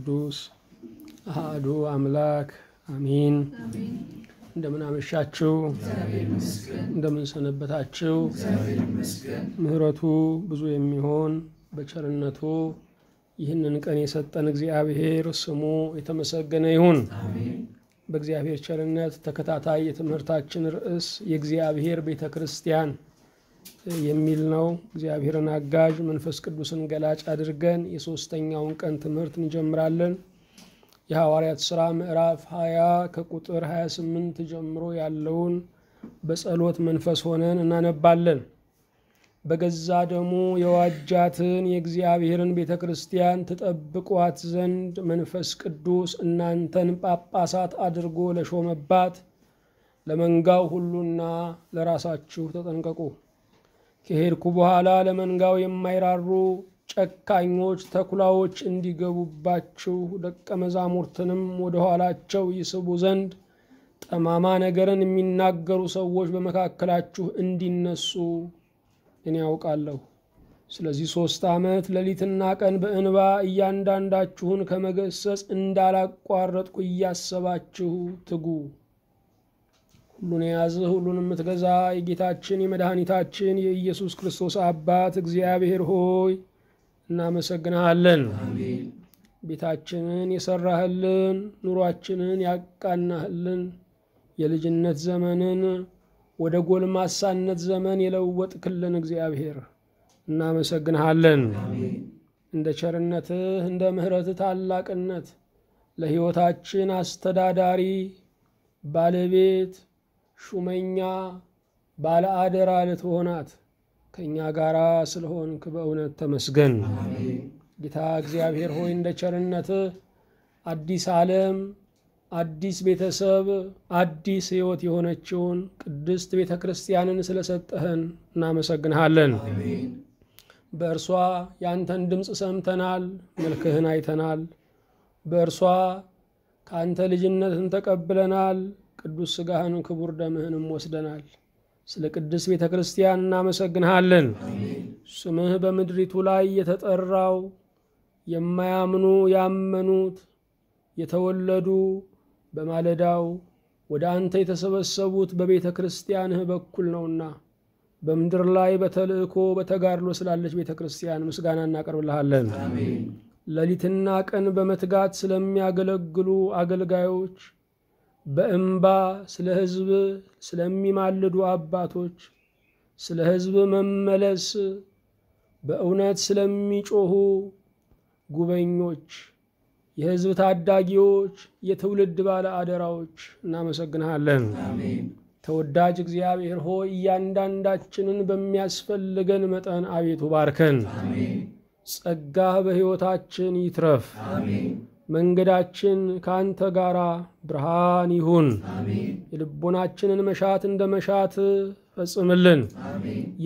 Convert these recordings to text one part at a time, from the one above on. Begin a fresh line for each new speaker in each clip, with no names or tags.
ቅዱስ አህዱ አምላክ አሚን። እንደምን አመሻችሁ፣ እንደምን ሰነበታችሁ። ምሕረቱ ብዙ የሚሆን በቸርነቱ ይህንን ቀን የሰጠን እግዚአብሔር ስሙ የተመሰገነ ይሁን። በእግዚአብሔር ቸርነት ተከታታይ የትምህርታችን ርዕስ የእግዚአብሔር ቤተ ክርስቲያን የሚል ነው። እግዚአብሔርን አጋዥ መንፈስ ቅዱስን ገላጭ አድርገን የሶስተኛውን ቀን ትምህርት እንጀምራለን። የሐዋርያት ሥራ ምዕራፍ 20 ከቁጥር 28 ጀምሮ ያለውን በጸሎት መንፈስ ሆነን እናነባለን። በገዛ ደሙ የዋጃትን የእግዚአብሔርን ቤተ ክርስቲያን ትጠብቋት ዘንድ መንፈስ ቅዱስ እናንተን ጳጳሳት አድርጎ ለሾመባት ለመንጋው ሁሉና ለራሳችሁ ተጠንቀቁ። ከሄድኩ በኋላ ለመንጋው የማይራሩ ጨካኞች ተኩላዎች እንዲገቡባችሁ ደቀ መዛሙርትንም ወደ ኋላቸው ይስቡ ዘንድ ጠማማ ነገርን የሚናገሩ ሰዎች በመካከላችሁ እንዲነሱ እኔ ያውቃለሁ። ስለዚህ ሦስት ዓመት ሌሊትና ቀን በእንባ እያንዳንዳችሁን ከመገሰጽ እንዳላቋረጥኩ እያሰባችሁ ትጉ። ሁሉን የያዘ ሁሉን የምትገዛ የጌታችን የመድኃኒታችን የኢየሱስ ክርስቶስ አባት እግዚአብሔር ሆይ እናመሰግናሃለን። ቤታችንን የሰራህልን፣ ኑሯችንን ያቃናህልን፣ የልጅነት ዘመንን ወደ ጎልማሳነት ዘመን የለወጥክልን እግዚአብሔር እናመሰግንሃለን። እንደ ቸርነትህ እንደ ምሕረትህ ታላቅነት ለሕይወታችን አስተዳዳሪ ባለቤት ሹመኛ ባለ አደራ ልትሆናት ከእኛ ጋራ ስለሆንክ በእውነት ተመስገን። ጌታ እግዚአብሔር ሆይ እንደ ቸርነት አዲስ ዓለም አዲስ ቤተሰብ አዲስ ሕይወት የሆነችውን ቅድስት ቤተ ክርስቲያንን ስለሰጠህን እናመሰግንሃለን። በእርሷ ያንተን ድምፅ ሰምተናል፣ መልክህን አይተናል። በእርሷ ከአንተ ልጅነትን ተቀብለናል። ቅዱስ ስጋህን ክቡር ደምህንም ወስደናል። ስለ ቅድስት ቤተ ክርስቲያን እናመሰግንሃለን። ስምህ በምድሪቱ ላይ የተጠራው የማያምኑ ያመኑት የተወለዱ በማለዳው ወደ አንተ የተሰበሰቡት በቤተ ክርስቲያንህ በኩል ነውና በምድር ላይ በተልእኮ በተጋድሎ ስላለች ቤተ ክርስቲያን ምስጋና እናቀርብልሃለን። ሌሊትና ቀን በመትጋት ስለሚያገለግሉ አገልጋዮች በእምባ ስለ ሕዝብ ስለሚማልዱ አባቶች፣ ስለ ሕዝብ መመለስ በእውነት ስለሚጮኹ ጉበኞች፣ የሕዝብ ታዳጊዎች፣ የትውልድ ባለ አደራዎች እናመሰግንሃለን። ተወዳጅ እግዚአብሔር ሆይ እያንዳንዳችንን በሚያስፈልገን መጠን አቤቱ ባርከን። ጸጋህ በሕይወታችን ይትረፍ። መንገዳችን ከአንተ ጋር ብርሃን ይሁን። የልቦናችንን መሻት እንደ መሻት ፈጽምልን።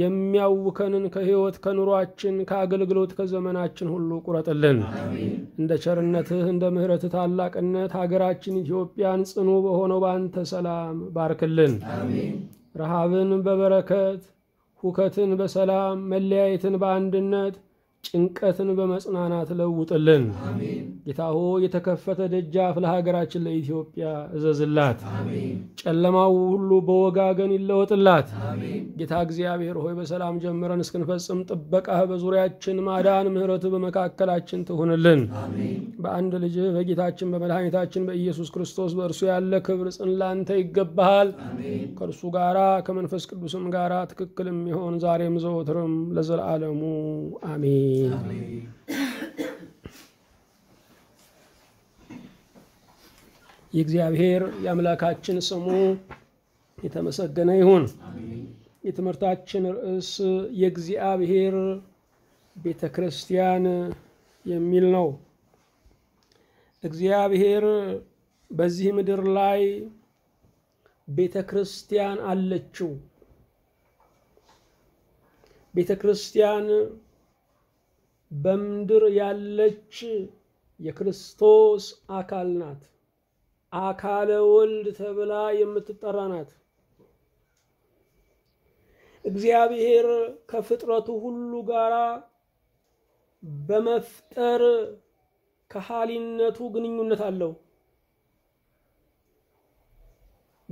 የሚያውከንን ከሕይወት ከኑሯችን፣ ከአገልግሎት፣ ከዘመናችን ሁሉ ቁረጥልን። እንደ ቸርነትህ እንደ ምሕረትህ ታላቅነት ሀገራችን ኢትዮጵያን ጽኑ በሆነው በአንተ ሰላም ባርክልን። ረሃብን በበረከት ሁከትን በሰላም መለያየትን በአንድነት ጭንቀትን በመጽናናት ለውጥልን። ጌታ ሆ የተከፈተ ደጃፍ ለሀገራችን ለኢትዮጵያ እዘዝላት። ጨለማው ሁሉ በወጋገን ይለወጥላት። ጌታ እግዚአብሔር ሆይ በሰላም ጀምረን እስክንፈጽም ጥበቃህ በዙሪያችን ማዳን፣ ምሕረትህ በመካከላችን ትሁንልን። በአንድ ልጅህ በጌታችን በመድኃኒታችን በኢየሱስ ክርስቶስ በእርሱ ያለ ክብር ጽን ላንተ ይገባሃል። ከእርሱ ጋራ ከመንፈስ ቅዱስም ጋራ ትክክል የሚሆን ዛሬም ዘወትርም ለዘላለሙ አሜን። አሜን። የእግዚአብሔር የአምላካችን ስሙ የተመሰገነ ይሁን። የትምህርታችን ርዕስ የእግዚአብሔር ቤተ ክርስቲያን የሚል ነው። እግዚአብሔር በዚህ ምድር ላይ ቤተ ክርስቲያን አለችው። ቤተ ክርስቲያን በምድር ያለች የክርስቶስ አካል ናት። አካለ ወልድ ተብላ የምትጠራ ናት። እግዚአብሔር ከፍጥረቱ ሁሉ ጋር በመፍጠር ከሃሊነቱ ግንኙነት አለው።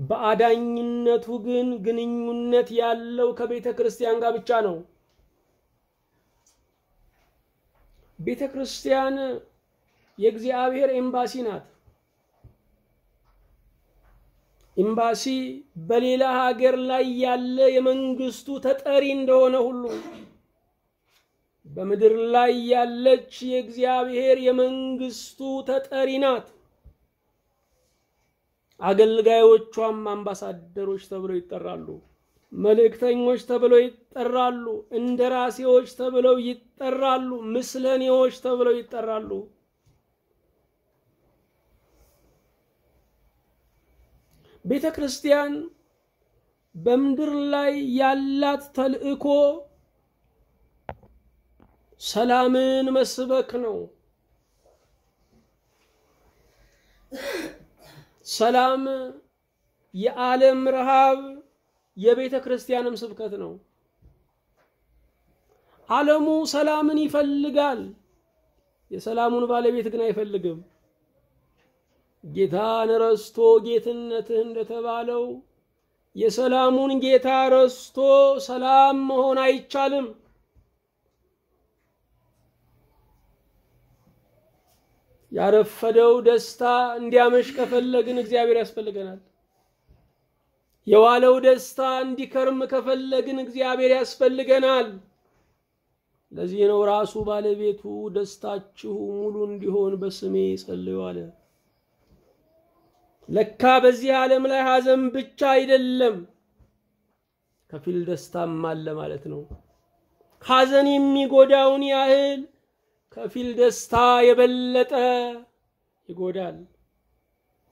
በአዳኝነቱ ግን ግንኙነት ያለው ከቤተ ክርስቲያን ጋር ብቻ ነው። ቤተ ክርስቲያን የእግዚአብሔር ኤምባሲ ናት። ኤምባሲ በሌላ ሀገር ላይ ያለ የመንግስቱ ተጠሪ እንደሆነ ሁሉ በምድር ላይ ያለች የእግዚአብሔር የመንግስቱ ተጠሪ ናት። አገልጋዮቿም አምባሳደሮች ተብለው ይጠራሉ። መልእክተኞች ተብለው ይጠራሉ፣ እንደራሴዎች ተብለው ይጠራሉ፣ ምስለኔዎች ተብለው ይጠራሉ። ቤተ ክርስቲያን በምድር ላይ ያላት ተልእኮ ሰላምን መስበክ ነው። ሰላም የዓለም ረሃብ የቤተ ክርስቲያንም ስብከት ነው። ዓለሙ ሰላምን ይፈልጋል። የሰላሙን ባለቤት ግን አይፈልግም። ጌታን ረስቶ ጌትነትህ እንደተባለው የሰላሙን ጌታ ረስቶ ሰላም መሆን አይቻልም። ያረፈደው ደስታ እንዲያመሽ ከፈለግን እግዚአብሔር ያስፈልገናል። የዋለው ደስታ እንዲከርም ከፈለግን እግዚአብሔር ያስፈልገናል። ለዚህ ነው ራሱ ባለቤቱ ደስታችሁ ሙሉ እንዲሆን በስሜ ጸልዩ አለ። ለካ በዚህ ዓለም ላይ ሐዘን ብቻ አይደለም፣ ከፊል ደስታም አለ ማለት ነው። ሐዘን የሚጎዳውን ያህል ከፊል ደስታ የበለጠ ይጎዳል።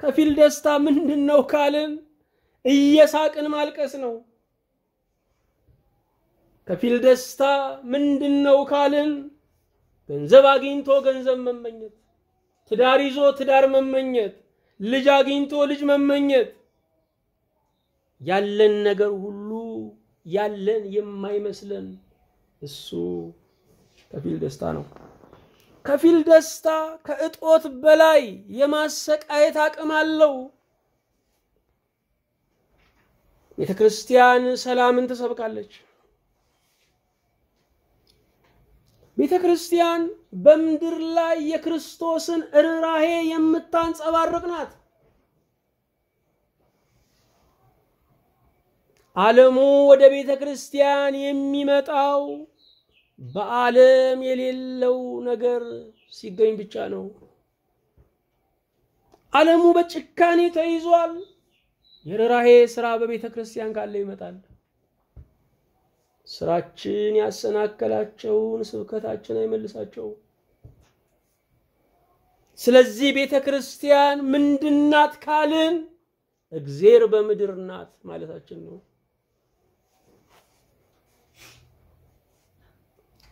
ከፊል ደስታ ምንድን ነው ካልን እየሳቅን ማልቀስ ነው። ከፊል ደስታ ምንድን ነው ካልን ገንዘብ አግኝቶ ገንዘብ መመኘት፣ ትዳር ይዞ ትዳር መመኘት፣ ልጅ አግኝቶ ልጅ መመኘት፣ ያለን ነገር ሁሉ ያለን የማይመስለን እሱ ከፊል ደስታ ነው። ከፊል ደስታ ከእጦት በላይ የማሰቃየት አቅም አለው። ቤተ ክርስቲያን ሰላምን ትሰብካለች። ቤተ ክርስቲያን በምድር ላይ የክርስቶስን እርራሄ የምታንጸባርቅ ናት። ዓለሙ ወደ ቤተ ክርስቲያን የሚመጣው በዓለም የሌለው ነገር ሲገኝ ብቻ ነው። ዓለሙ በጭካኔ ተይዟል። የርኅራሄ ስራ በቤተ ክርስቲያን ካለ ይመጣል። ስራችን ያሰናከላቸውን ስብከታችን አይመልሳቸውም። ስለዚህ ቤተ ክርስቲያን ምንድናት ካልን እግዜር በምድር ናት ማለታችን ነው።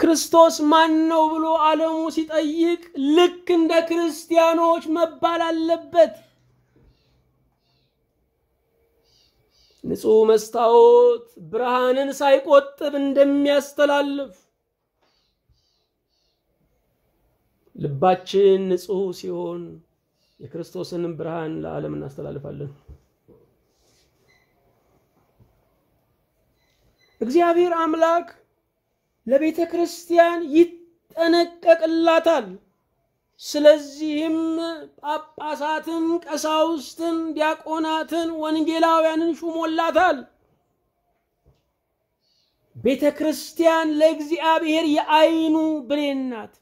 ክርስቶስ ማን ነው ብሎ ዓለሙ ሲጠይቅ ልክ እንደ ክርስቲያኖች መባል አለበት። ንጹሕ መስታወት ብርሃንን ሳይቆጥብ እንደሚያስተላልፍ ልባችን ንጹሕ ሲሆን የክርስቶስንም ብርሃን ለዓለም እናስተላልፋለን። እግዚአብሔር አምላክ ለቤተ ክርስቲያን ይጠነቀቅላታል። ስለዚህም ጳጳሳትን፣ ቀሳውስትን፣ ዲያቆናትን፣ ወንጌላውያንን ሹሞላታል። ቤተ ክርስቲያን ለእግዚአብሔር የአይኑ ብሌን ናት።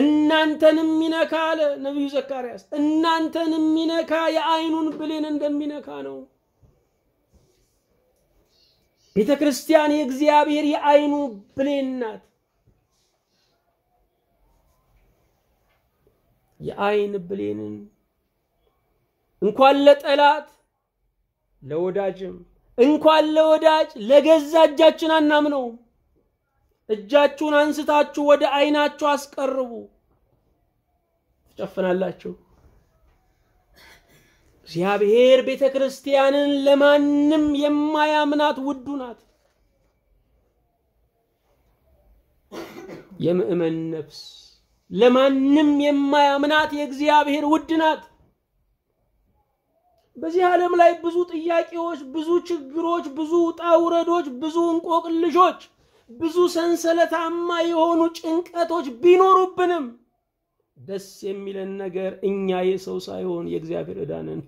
እናንተንም ሚነካ አለ ነቢዩ ዘካርያስ። እናንተንም ሚነካ የአይኑን ብሌን እንደሚነካ ነው። ቤተ ክርስቲያን የእግዚአብሔር የአይኑ ብሌን ናት። የአይን ብሌንን እንኳን ለጠላት ለወዳጅም እንኳን ለወዳጅ ለገዛ እጃችን አናምነውም እጃችሁን አንስታችሁ ወደ አይናችሁ አስቀርቡ፣ ትጨፍናላችሁ። እግዚአብሔር ቤተ ክርስቲያንን ለማንም የማያምናት ውዱ ናት። የምእመን ነፍስ ለማንም የማያምናት የእግዚአብሔር ውድ ናት። በዚህ ዓለም ላይ ብዙ ጥያቄዎች፣ ብዙ ችግሮች፣ ብዙ ውጣ ውረዶች፣ ብዙ እንቆቅልሾች፣ ብዙ ሰንሰለታማ የሆኑ ጭንቀቶች ቢኖሩብንም ደስ የሚለን ነገር እኛ የሰው ሳይሆን የእግዚአብሔር ዕዳ ነን።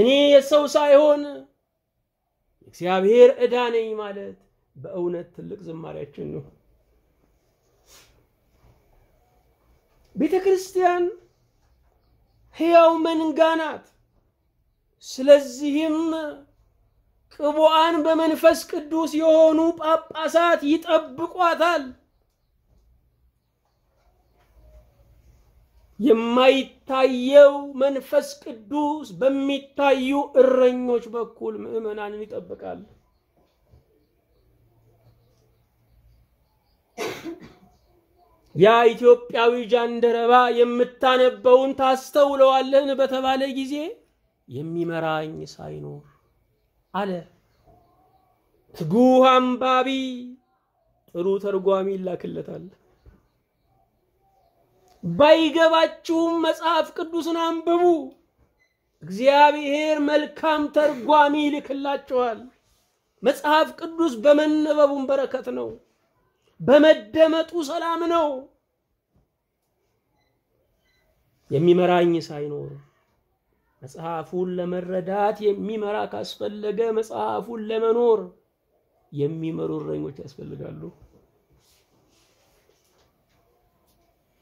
እኔ የሰው ሳይሆን እግዚአብሔር ዕዳ ነኝ ማለት በእውነት ትልቅ ዝማሬያችን ነው። ቤተ ክርስቲያን ሕያው መንጋ ናት። ስለዚህም ቅቡአን በመንፈስ ቅዱስ የሆኑ ጳጳሳት ይጠብቋታል። የማይታየው መንፈስ ቅዱስ በሚታዩ እረኞች በኩል ምእመናንን ይጠብቃል። ያ ኢትዮጵያዊ ጃንደረባ የምታነበውን ታስተውለዋለህን በተባለ ጊዜ የሚመራኝ ሳይኖር አለ። ትጉህ አንባቢ ጥሩ ተርጓሚ ይላክለታል። ባይገባችሁም መጽሐፍ ቅዱስን አንብቡ። እግዚአብሔር መልካም ተርጓሚ ይልክላችኋል። መጽሐፍ ቅዱስ በመነበቡም በረከት ነው። በመደመጡ ሰላም ነው። የሚመራኝ ሳይኖር መጽሐፉን ለመረዳት የሚመራ ካስፈለገ መጽሐፉን ለመኖር የሚመሩ እረኞች ያስፈልጋሉ።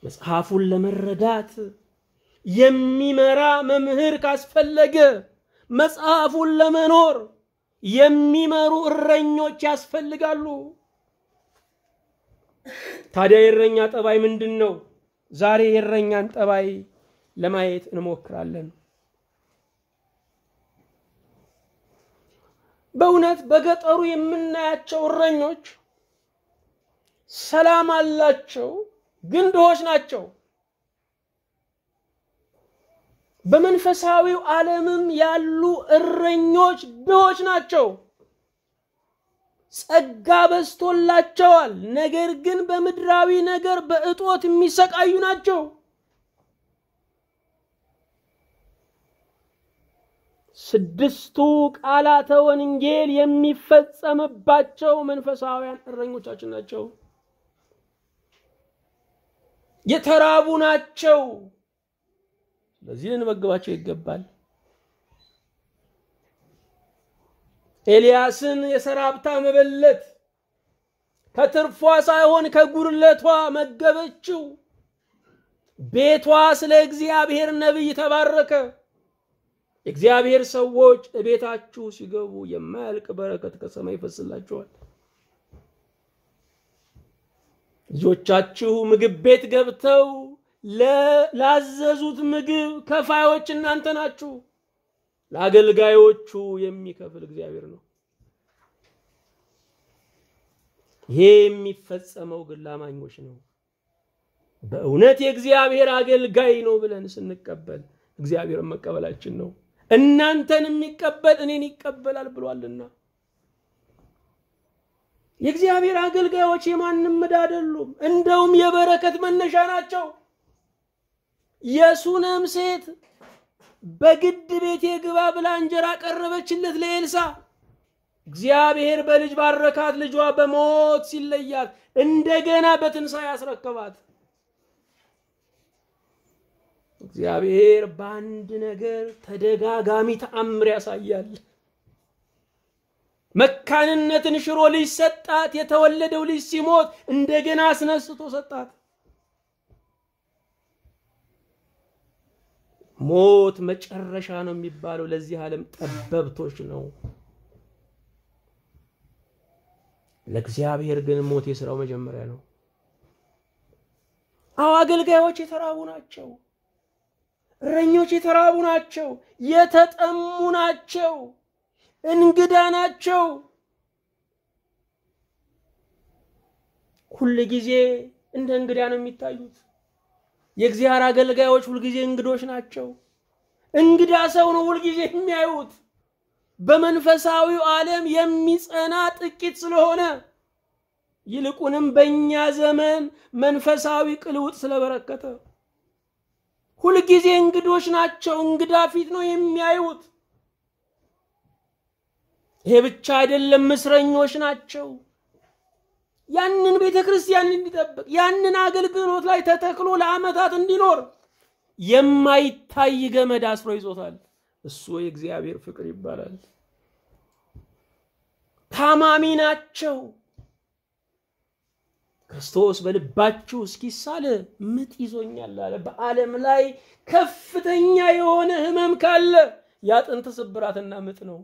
መጽሐፉን ለመረዳት የሚመራ መምህር ካስፈለገ መጽሐፉን ለመኖር የሚመሩ እረኞች ያስፈልጋሉ። ታዲያ የእረኛ ጠባይ ምንድን ነው? ዛሬ የእረኛን ጠባይ ለማየት እንሞክራለን። በእውነት በገጠሩ የምናያቸው እረኞች ሰላም አላቸው፣ ግን ድሆች ናቸው። በመንፈሳዊው ዓለምም ያሉ እረኞች ድሆች ናቸው። ጸጋ በዝቶላቸዋል። ነገር ግን በምድራዊ ነገር በእጦት የሚሰቃዩ ናቸው። ስድስቱ ቃላተ ወንጌል የሚፈጸምባቸው መንፈሳውያን እረኞቻችን ናቸው። የተራቡ ናቸው። ስለዚህ ልንመግባቸው ይገባል። ኤልያስን የሰራብታ መበለት ከትርፏ ሳይሆን ከጉርለቷ መገበችው። ቤቷ ስለ እግዚአብሔር ነቢይ ተባረከ። እግዚአብሔር ሰዎች እቤታችሁ ሲገቡ የማያልቅ በረከት ከሰማይ ይፈስላችኋል። ልጆቻችሁ ምግብ ቤት ገብተው ላዘዙት ምግብ ከፋዮች እናንተ ናችሁ። ለአገልጋዮቹ የሚከፍል እግዚአብሔር ነው። ይሄ የሚፈጸመው ግን ላማኞች ነው። በእውነት የእግዚአብሔር አገልጋይ ነው ብለን ስንቀበል እግዚአብሔርን መቀበላችን ነው። እናንተን የሚቀበል እኔን ይቀበላል ብሏልና የእግዚአብሔር አገልጋዮች የማንም ዕዳ አይደሉም፣ እንደውም የበረከት መነሻ ናቸው። የሱነም ሴት በግድ ቤቴ ግባ ብላ እንጀራ ቀረበችለት ለኤልሳ። እግዚአብሔር በልጅ ባረካት፣ ልጇ በሞት ሲለያት እንደገና በትንሣኤ ያስረከባት። እግዚአብሔር በአንድ ነገር ተደጋጋሚ ተአምር ያሳያል። መካንነትን ሽሮ ልጅ ሰጣት። የተወለደው ልጅ ሲሞት እንደገና አስነስቶ ሰጣት። ሞት መጨረሻ ነው የሚባለው ለዚህ ዓለም ጠበብቶች ነው። ለእግዚአብሔር ግን ሞት የስራው መጀመሪያ ነው። አዎ አገልጋዮች የተራቡ ናቸው። እረኞች የተራቡ ናቸው። የተጠሙ ናቸው። እንግዳ ናቸው። ሁል ጊዜ እንደ እንግዳ ነው የሚታዩት። የእግዚአብሔር አገልጋዮች ሁልጊዜ እንግዶች ናቸው። እንግዳ ሰው ነው ሁልጊዜ የሚያዩት። በመንፈሳዊው ዓለም የሚጸና ጥቂት ስለሆነ ይልቁንም በእኛ ዘመን መንፈሳዊ ቅልውጥ ስለበረከተ ሁልጊዜ እንግዶች ናቸው። እንግዳ ፊት ነው የሚያዩት። ይሄ ብቻ አይደለም፣ እስረኞች ናቸው። ያንን ቤተ ክርስቲያን እንዲጠብቅ ያንን አገልግሎት ላይ ተተክሎ ለአመታት እንዲኖር የማይታይ ገመድ አስሮ ይዞታል። እሱ የእግዚአብሔር ፍቅር ይባላል። ታማሚ ናቸው። ክርስቶስ በልባችሁ እስኪሳል ምጥ ይዞኛል አለ። በዓለም ላይ ከፍተኛ የሆነ ህመም ካለ ያጥንት ስብራትና ምጥ ነው።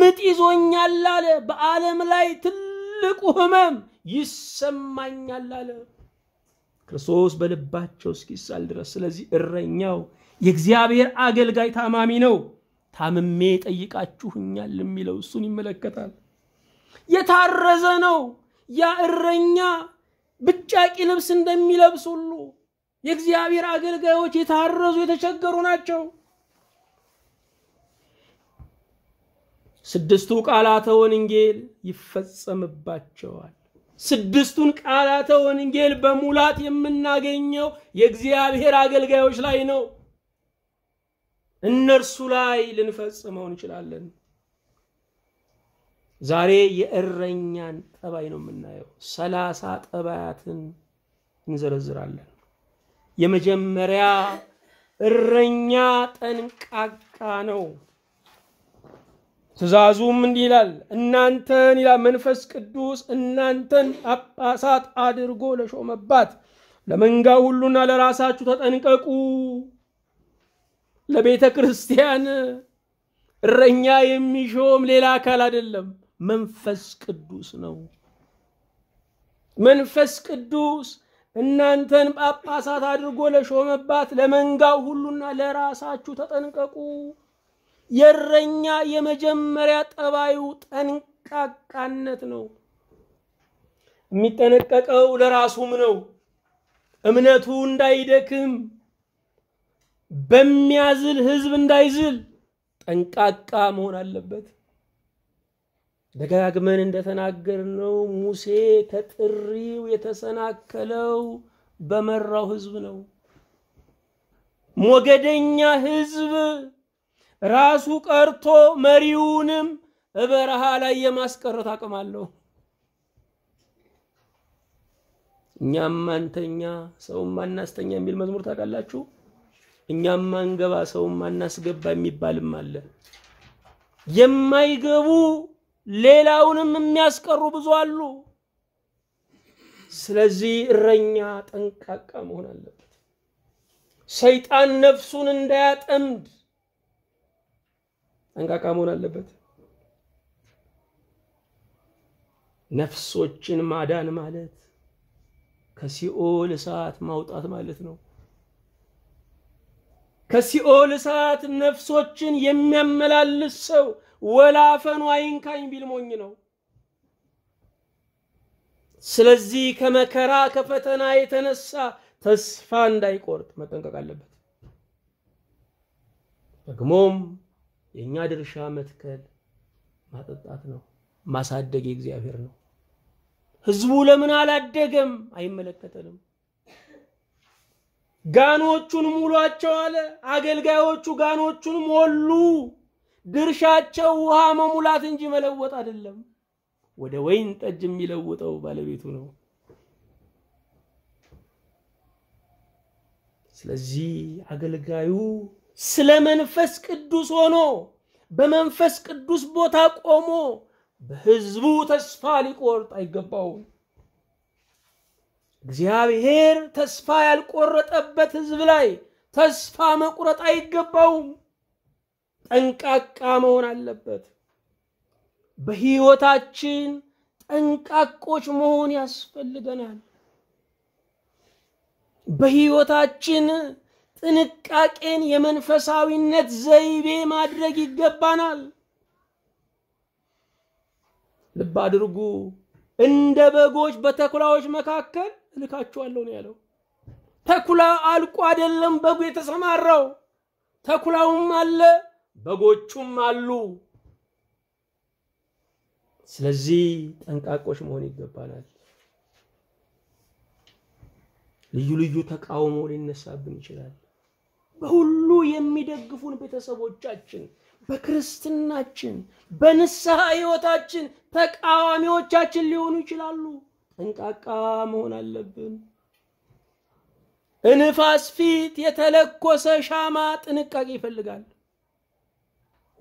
ምጥ ይዞኛል አለ። በዓለም ላይ ትል ትልቁ ህመም ይሰማኛል አለ። ክርስቶስ በልባቸው እስኪሳል ድረስ። ስለዚህ እረኛው የእግዚአብሔር አገልጋይ ታማሚ ነው። ታምሜ ጠይቃችሁኛል የሚለው እሱን ይመለከታል። የታረዘ ነው። ያ እረኛ ብጫቂ ልብስ እንደሚለብስ ሁሉ የእግዚአብሔር አገልጋዮች የታረዙ የተቸገሩ ናቸው። ስድስቱ ቃላተ ወንጌል ይፈጸምባቸዋል። ስድስቱን ቃላተ ወንጌል በሙላት የምናገኘው የእግዚአብሔር አገልጋዮች ላይ ነው። እነርሱ ላይ ልንፈጽመው እንችላለን። ዛሬ የእረኛን ጠባይ ነው የምናየው። ሰላሳ ጠባያትን እንዘረዝራለን። የመጀመሪያ እረኛ ጠንቃቃ ነው። ትእዛዙም እንዲህ ይላል፣ እናንተን ይላል መንፈስ ቅዱስ እናንተን ጳጳሳት አድርጎ ለሾመባት ለመንጋ ሁሉና ለራሳችሁ ተጠንቀቁ። ለቤተ ክርስቲያን እረኛ የሚሾም ሌላ አካል አይደለም፣ መንፈስ ቅዱስ ነው። መንፈስ ቅዱስ እናንተን ጳጳሳት አድርጎ ለሾመባት ለመንጋው ሁሉና ለራሳችሁ ተጠንቀቁ። የእረኛ የመጀመሪያ ጠባዩ ጠንቃቃነት ነው። የሚጠነቀቀው ለራሱም ነው። እምነቱ እንዳይደክም በሚያዝል ህዝብ እንዳይዝል ጠንቃቃ መሆን አለበት። ደጋግመን እንደተናገርነው ሙሴ ከጥሪው የተሰናከለው በመራው ህዝብ ነው። ሞገደኛ ህዝብ ራሱ ቀርቶ መሪውንም በረሃ ላይ የማስቀረት አቅም አለው። እኛም ማንተኛ ሰውም ማናስተኛ የሚል መዝሙር ታውቃላችሁ። እኛም ማንገባ ሰውም ማናስገባ የሚባልም አለ። የማይገቡ ሌላውንም የሚያስቀሩ ብዙ አሉ። ስለዚህ እረኛ ጠንቃቃ መሆን አለበት። ሰይጣን ነፍሱን እንዳያጠምድ ጠንቃቃ መሆን አለበት። ነፍሶችን ማዳን ማለት ከሲኦል እሳት ማውጣት ማለት ነው። ከሲኦል እሳት ነፍሶችን የሚያመላልስ ሰው ወላፈኑ አይንካኝ ቢል ሞኝ ነው። ስለዚህ ከመከራ ከፈተና የተነሳ ተስፋ እንዳይቆርጥ መጠንቀቅ አለበት። ደግሞም የእኛ ድርሻ መትከል፣ ማጠጣት ነው። ማሳደግ የእግዚአብሔር ነው። ህዝቡ ለምን አላደገም? አይመለከተንም። ጋኖቹን ሙሏቸው አለ። አገልጋዮቹ ጋኖቹን ሞሉ። ድርሻቸው ውሃ መሙላት እንጂ መለወጥ አይደለም። ወደ ወይን ጠጅ የሚለውጠው ባለቤቱ ነው። ስለዚህ አገልጋዩ ስለ መንፈስ ቅዱስ ሆኖ በመንፈስ ቅዱስ ቦታ ቆሞ በህዝቡ ተስፋ ሊቆርጥ አይገባውም። እግዚአብሔር ተስፋ ያልቆረጠበት ህዝብ ላይ ተስፋ መቁረጥ አይገባውም። ጠንቃቃ መሆን አለበት። በህይወታችን ጠንቃቆች መሆን ያስፈልገናል። በህይወታችን ጥንቃቄን የመንፈሳዊነት ዘይቤ ማድረግ ይገባናል። ልብ አድርጉ። እንደ በጎች በተኩላዎች መካከል እልካችኋለሁ ነው ያለው። ተኩላ አልቆ አይደለም በጉ የተሰማራው፣ ተኩላውም አለ፣ በጎቹም አሉ። ስለዚህ ጠንቃቆች መሆን ይገባናል። ልዩ ልዩ ተቃውሞ ሊነሳብን ይችላል። በሁሉ የሚደግፉን ቤተሰቦቻችን፣ በክርስትናችን፣ በንስሐ ህይወታችን ተቃዋሚዎቻችን ሊሆኑ ይችላሉ። ጠንቃቃ መሆን አለብን። እንፋስ ፊት የተለኮሰ ሻማ ጥንቃቄ ይፈልጋል።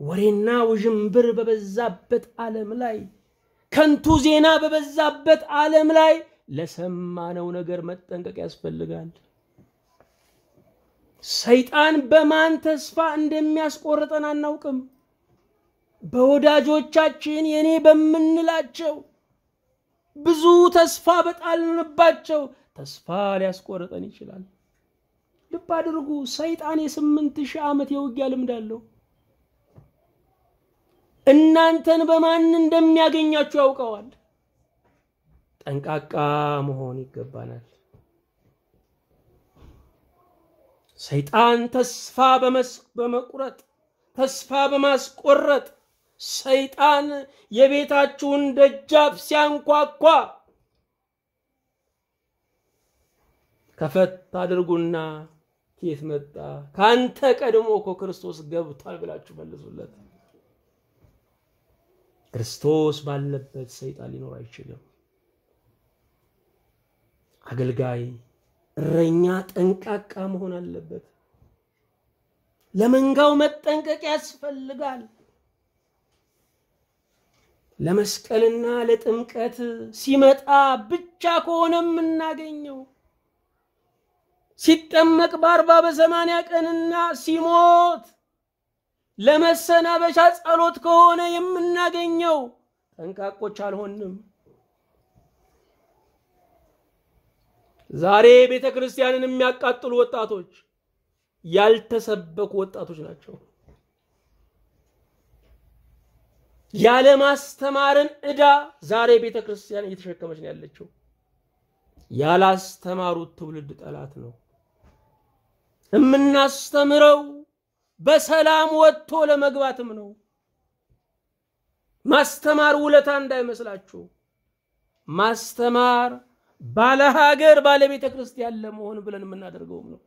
ወሬና ውዥንብር በበዛበት ዓለም ላይ ከንቱ ዜና በበዛበት ዓለም ላይ ለሰማነው ነገር መጠንቀቅ ያስፈልጋል። ሰይጣን በማን ተስፋ እንደሚያስቆርጠን አናውቅም። በወዳጆቻችን የኔ በምንላቸው ብዙ ተስፋ በጣልንባቸው ተስፋ ሊያስቆርጠን ይችላል። ልብ አድርጉ፣ ሰይጣን የስምንት ሺህ ዓመት የውጊያ ልምድ አለው። እናንተን በማን እንደሚያገኛችሁ ያውቀዋል። ጠንቃቃ መሆን ይገባናል። ሰይጣን ተስፋ በመቁረጥ ተስፋ በማስቆረጥ ሰይጣን የቤታችሁን ደጃፍ ሲያንኳኳ ከፈት አድርጉና ከየት መጣ? ከአንተ ቀድሞ እኮ ክርስቶስ ገብቷል ብላችሁ መልሱለት። ክርስቶስ ባለበት ሰይጣን ሊኖር አይችልም። አገልጋይ እረኛ ጠንቃቃ መሆን አለበት። ለመንጋው መጠንቀቅ ያስፈልጋል። ለመስቀልና ለጥምቀት ሲመጣ ብቻ ከሆነ የምናገኘው ሲጠመቅ በአርባ በሰማንያ ቀንና ሲሞት ለመሰናበቻ ጸሎት ከሆነ የምናገኘው ጠንቃቆች አልሆንም። ዛሬ ቤተ ክርስቲያንን የሚያቃጥሉ ወጣቶች ያልተሰበኩ ወጣቶች ናቸው። ያለማስተማርን ዕዳ ዛሬ ቤተ ክርስቲያን እየተሸከመች ነው ያለችው። ያላስተማሩት ትውልድ ጠላት ነው። የምናስተምረው በሰላም ወጥቶ ለመግባትም ነው። ማስተማር ውለታ እንዳይመስላችሁ ማስተማር ባለ ሀገር ባለ ቤተ ክርስቲያን ለመሆን ብለን የምናደርገውም ነው።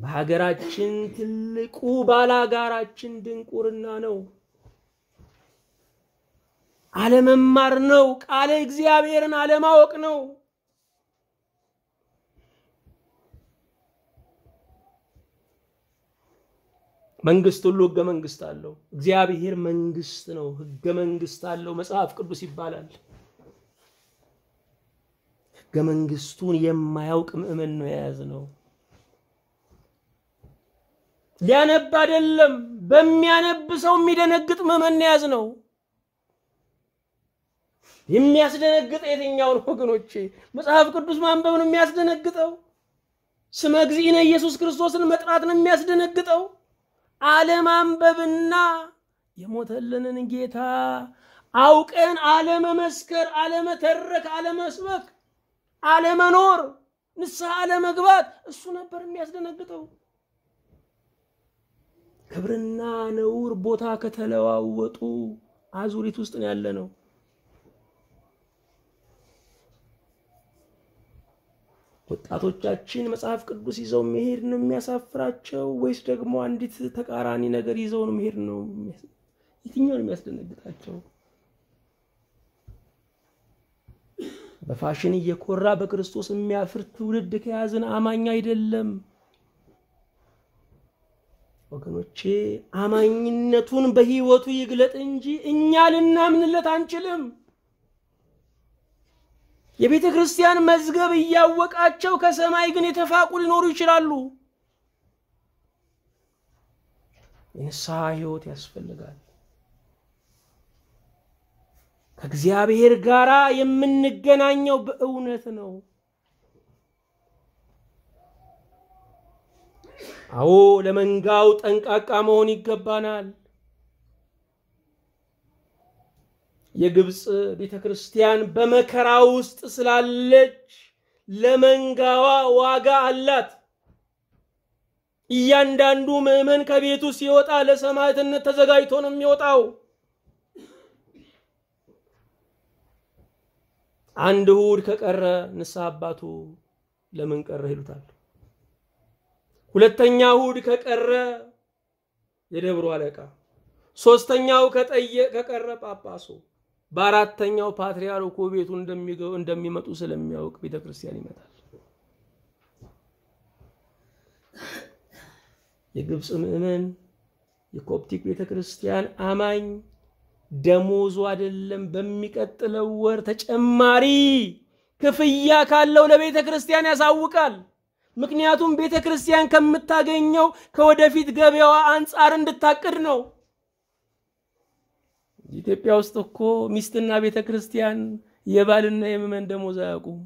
በሀገራችን ትልቁ ባላጋራችን ድንቁርና ነው፣ አለመማር ነው፣ ቃለ እግዚአብሔርን አለማወቅ ነው። መንግስት ሁሉ ህገ መንግስት አለው። እግዚአብሔር መንግስት ነው፣ ህገ መንግስት አለው። መጽሐፍ ቅዱስ ይባላል። ህገ መንግስቱን የማያውቅ ምእመን ነው የያዝ ነው። ሊያነብ አይደለም በሚያነብ ሰው የሚደነግጥ ምእመን የያዝ ነው። የሚያስደነግጥ የትኛውን ወገኖቼ? መጽሐፍ ቅዱስ ማንበብ ነው የሚያስደነግጠው። ስመ እግዚእነ ኢየሱስ ክርስቶስን መጥራት ነው የሚያስደነግጠው። አለማንበብና የሞተልንን ጌታ አውቀን አለመመስከር፣ አለመተረክ፣ አለመስበክ አለመኖር፣ ንስሐ አለመግባት እሱ ነበር የሚያስደነግጠው። ክብርና ነውር ቦታ ከተለዋወጡ አዙሪት ውስጥ ነው ያለ ነው። ወጣቶቻችን መጽሐፍ ቅዱስ ይዘው መሄድ ነው የሚያሳፍራቸው ወይስ ደግሞ አንዲት ተቃራኒ ነገር ይዘው መሄድ ነው? የትኛው ነው የሚያስደነግጣቸው? በፋሽን እየኮራ በክርስቶስ የሚያፍር ትውልድ ከያዝን አማኝ አይደለም። ወገኖቼ አማኝነቱን በህይወቱ ይግለጥ እንጂ እኛ ልናምንለት አንችልም። የቤተ ክርስቲያን መዝገብ እያወቃቸው ከሰማይ ግን የተፋቁ ሊኖሩ ይችላሉ። የንስሐ ህይወት ያስፈልጋል። ከእግዚአብሔር ጋር የምንገናኘው በእውነት ነው። አዎ ለመንጋው ጠንቃቃ መሆን ይገባናል። የግብፅ ቤተ ክርስቲያን በመከራ ውስጥ ስላለች ለመንጋዋ ዋጋ አላት። እያንዳንዱ ምዕመን ከቤቱ ሲወጣ ለሰማዕትነት ተዘጋጅቶ ነው የሚወጣው። አንድ እሁድ ከቀረ ንስሐ አባቱ ለምን ቀረ ይሉታል። ሁለተኛ እሁድ ከቀረ የደብሩ አለቃ፣ ሶስተኛው ከጠየ ከቀረ ጳጳሱ፣ በአራተኛው ፓትርያርኩ ቤቱ እንደሚመጡ ስለሚያውቅ ቤተ ክርስቲያን ይመጣል። የግብፅ ምእመን፣ የኮፕቲክ ቤተ ክርስቲያን አማኝ ደሞዙ አይደለም በሚቀጥለው ወር ተጨማሪ ክፍያ ካለው ለቤተ ክርስቲያን ያሳውቃል። ምክንያቱም ቤተ ክርስቲያን ከምታገኘው ከወደፊት ገበያዋ አንጻር እንድታቅድ ነው። ኢትዮጵያ ውስጥ እኮ ሚስትና ቤተ ክርስቲያን የባልና የምመን ደሞዝ አያውቁም።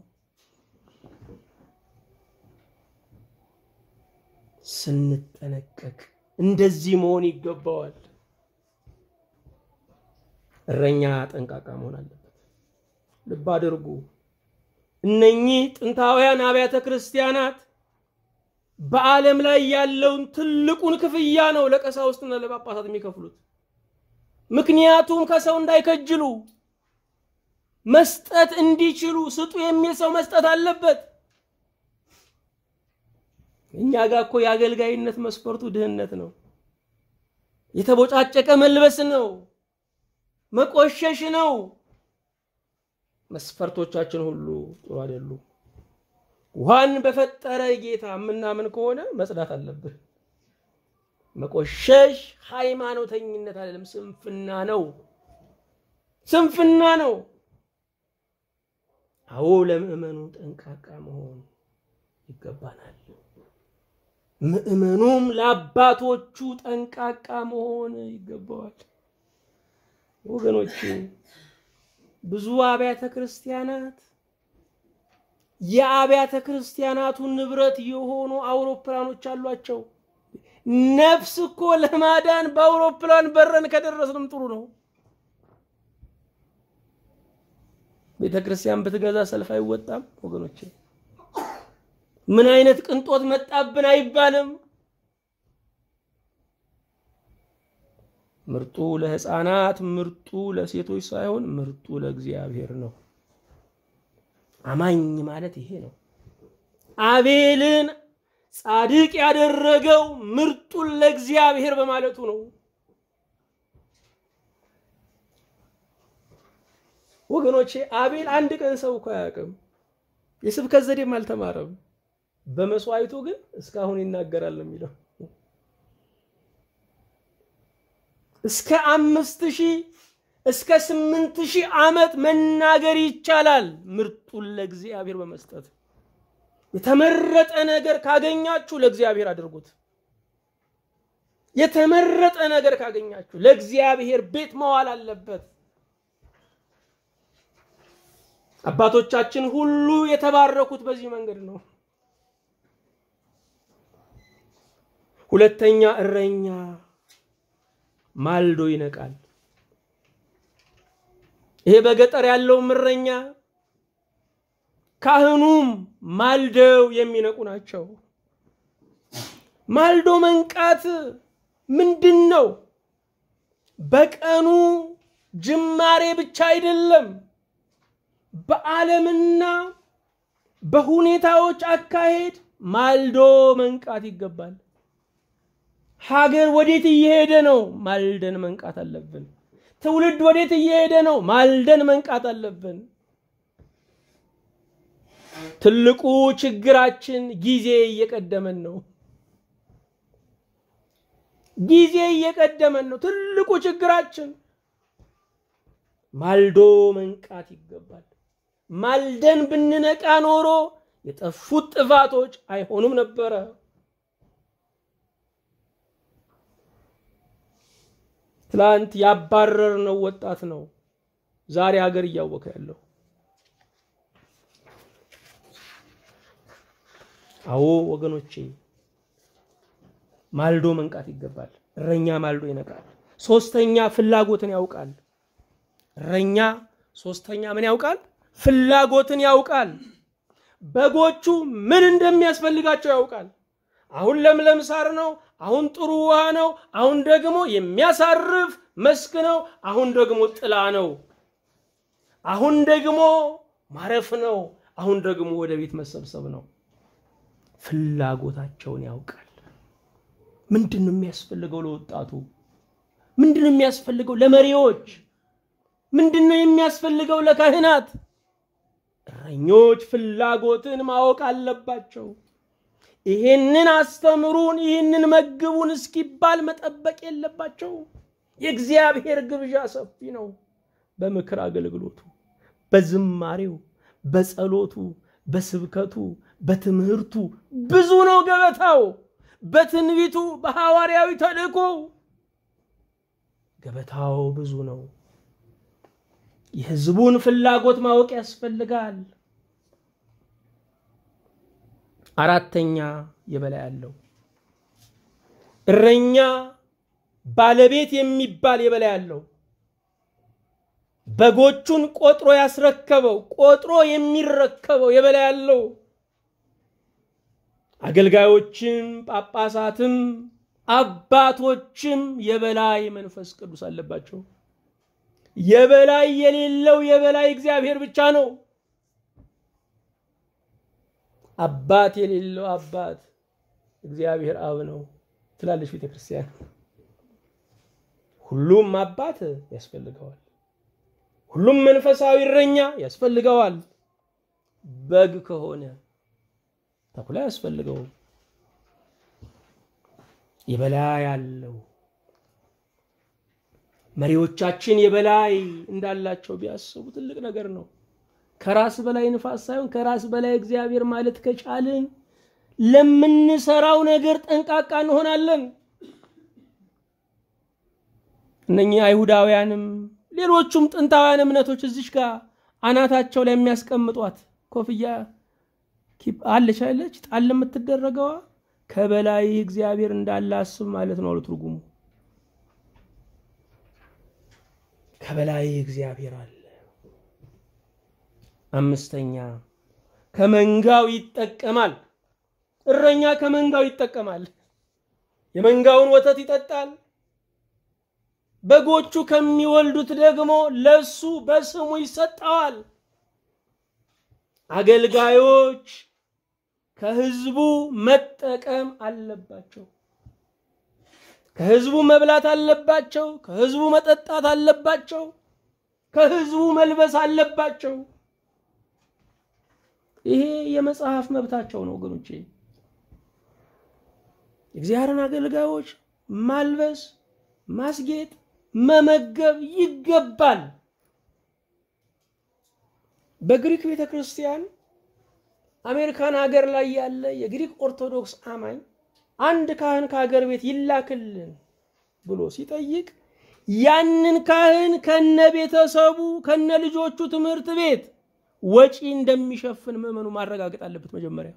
ስንጠነቀቅ እንደዚህ መሆን ይገባዋል። እረኛ ጠንቃቃ መሆን አለበት። ልብ አድርጉ። እነኚህ ጥንታውያን አብያተ ክርስቲያናት በዓለም ላይ ያለውን ትልቁን ክፍያ ነው ለቀሳውስትና ለጳጳሳት የሚከፍሉት። ምክንያቱም ከሰው እንዳይከጅሉ መስጠት እንዲችሉ ስጡ የሚል ሰው መስጠት አለበት። እኛ ጋር እኮ የአገልጋይነት መስፈርቱ ድህነት ነው፣ የተቦጫጨቀ መልበስ ነው። መቆሸሽ ነው። መስፈርቶቻችን ሁሉ ጥሩ አይደሉም። ውሃን በፈጠረ ጌታ የምናምን ከሆነ መጽዳት አለብን። መቆሸሽ ሃይማኖተኝነት አይደለም፣ ስንፍና ነው። ስንፍና ነው። አዎ ለምእመኑ ጠንቃቃ መሆን ይገባናል። ምዕመኑም ለአባቶቹ ጠንቃቃ መሆን ይገባዋል። ወገኖች ብዙ አብያተ ክርስቲያናት የአብያተ ክርስቲያናቱ ንብረት የሆኑ አውሮፕላኖች አሏቸው። ነፍስ እኮ ለማዳን በአውሮፕላን በረን ከደረስንም ጥሩ ነው። ቤተ ክርስቲያን ብትገዛ ሰልፍ አይወጣም ወገኖች። ምን አይነት ቅንጦት መጣብን አይባልም። ምርጡ ለህፃናት፣ ምርጡ ለሴቶች ሳይሆን ምርጡ ለእግዚአብሔር ነው። አማኝ ማለት ይሄ ነው። አቤልን ጻድቅ ያደረገው ምርጡን ለእግዚአብሔር በማለቱ ነው። ወገኖቼ አቤል አንድ ቀን ሰው እኮ አያውቅም፣ የስብከት ዘዴም አልተማረም። በመስዋዕቱ ግን እስካሁን ይናገራል የሚለው እስከ አምስት ሺህ እስከ ስምንት ሺህ ዓመት መናገር ይቻላል። ምርጡን ለእግዚአብሔር በመስጠት የተመረጠ ነገር ካገኛችሁ ለእግዚአብሔር አድርጉት። የተመረጠ ነገር ካገኛችሁ ለእግዚአብሔር ቤት መዋል አለበት። አባቶቻችን ሁሉ የተባረኩት በዚህ መንገድ ነው። ሁለተኛ እረኛ ማልዶ ይነቃል። ይሄ በገጠር ያለው ምረኛ ካህኑም ማልደው የሚነቁ ናቸው። ማልዶ መንቃት ምንድን ነው? በቀኑ ጅማሬ ብቻ አይደለም። በዓለምና በሁኔታዎች አካሄድ ማልዶ መንቃት ይገባል። ሀገር ወዴት እየሄደ ነው? ማልደን መንቃት አለብን። ትውልድ ወዴት እየሄደ ነው? ማልደን መንቃት አለብን። ትልቁ ችግራችን ጊዜ እየቀደመን ነው። ጊዜ እየቀደመን ነው። ትልቁ ችግራችን ማልዶ መንቃት ይገባል። ማልደን ብንነቃ ኖሮ የጠፉት ጥፋቶች አይሆኑም ነበረ። ትላንት ያባረርነው ወጣት ነው ዛሬ ሀገር እያወከ ያለው። አዎ ወገኖቼ፣ ማልዶ መንቃት ይገባል። እረኛ ማልዶ ይነቃል። ሶስተኛ ፍላጎትን ያውቃል። እረኛ ሶስተኛ ምን ያውቃል? ፍላጎትን ያውቃል። በጎቹ ምን እንደሚያስፈልጋቸው ያውቃል። አሁን ለምለም ሳር ነው፣ አሁን ጥሩ ውሃ ነው፣ አሁን ደግሞ የሚያሳርፍ መስክ ነው፣ አሁን ደግሞ ጥላ ነው፣ አሁን ደግሞ ማረፍ ነው፣ አሁን ደግሞ ወደ ቤት መሰብሰብ ነው። ፍላጎታቸውን ያውቃል። ምንድን ነው የሚያስፈልገው ለወጣቱ? ምንድን ነው የሚያስፈልገው ለመሪዎች? ምንድን ነው የሚያስፈልገው ለካህናት? እረኞች ፍላጎትን ማወቅ አለባቸው። ይህንን አስተምሩን፣ ይህንን መግቡን እስኪባል መጠበቅ የለባቸው። የእግዚአብሔር ግብዣ ሰፊ ነው። በምክር አገልግሎቱ፣ በዝማሬው፣ በጸሎቱ፣ በስብከቱ፣ በትምህርቱ ብዙ ነው ገበታው። በትንቢቱ፣ በሐዋርያዊ ተልእኮ ገበታው ብዙ ነው። የህዝቡን ፍላጎት ማወቅ ያስፈልጋል። አራተኛ የበላይ አለው። እረኛ ባለቤት የሚባል የበላይ አለው። በጎቹን ቆጥሮ ያስረከበው ቆጥሮ የሚረከበው የበላይ አለው። አገልጋዮችም ጳጳሳትም አባቶችም የበላይ መንፈስ ቅዱስ አለባቸው። የበላይ የሌለው የበላይ እግዚአብሔር ብቻ ነው። አባት የሌለው አባት እግዚአብሔር አብ ነው ትላለች ቤተ ክርስቲያን። ሁሉም አባት ያስፈልገዋል። ሁሉም መንፈሳዊ እረኛ ያስፈልገዋል። በግ ከሆነ ተኩላ ያስፈልገው የበላይ አለው። መሪዎቻችን የበላይ እንዳላቸው ቢያስቡ ትልቅ ነገር ነው። ከራስ በላይ ንፋስ ሳይሆን ከራስ በላይ እግዚአብሔር ማለት ከቻልን ለምንሰራው ነገር ጠንቃቃ እንሆናለን። እነኚህ አይሁዳውያንም ሌሎቹም ጥንታውያን እምነቶች እዚች ጋር አናታቸው ላይ የሚያስቀምጧት ኮፍያ አለች አለች ጣል የምትደረገዋ ከበላይ እግዚአብሔር እንዳላስብ ማለት ነው ትርጉሙ። ከበላይ እግዚአብሔር አለ። አምስተኛ ከመንጋው ይጠቀማል። እረኛ ከመንጋው ይጠቀማል። የመንጋውን ወተት ይጠጣል። በጎቹ ከሚወልዱት ደግሞ ለሱ በስሙ ይሰጠዋል። አገልጋዮች ከህዝቡ መጠቀም አለባቸው። ከህዝቡ መብላት አለባቸው። ከህዝቡ መጠጣት አለባቸው። ከህዝቡ መልበስ አለባቸው። ይሄ የመጽሐፍ መብታቸው ነው ወገኖቼ። እግዚአብሔርን አገልጋዮች ማልበስ፣ ማስጌጥ፣ መመገብ ይገባል። በግሪክ ቤተ ክርስቲያን አሜሪካን ሀገር ላይ ያለ የግሪክ ኦርቶዶክስ አማኝ አንድ ካህን ከሀገር ቤት ይላክልን ብሎ ሲጠይቅ ያንን ካህን ከነ ቤተሰቡ ከነ ልጆቹ ትምህርት ቤት ወጪ እንደሚሸፍን ምእመኑ ማረጋገጥ አለበት። መጀመሪያ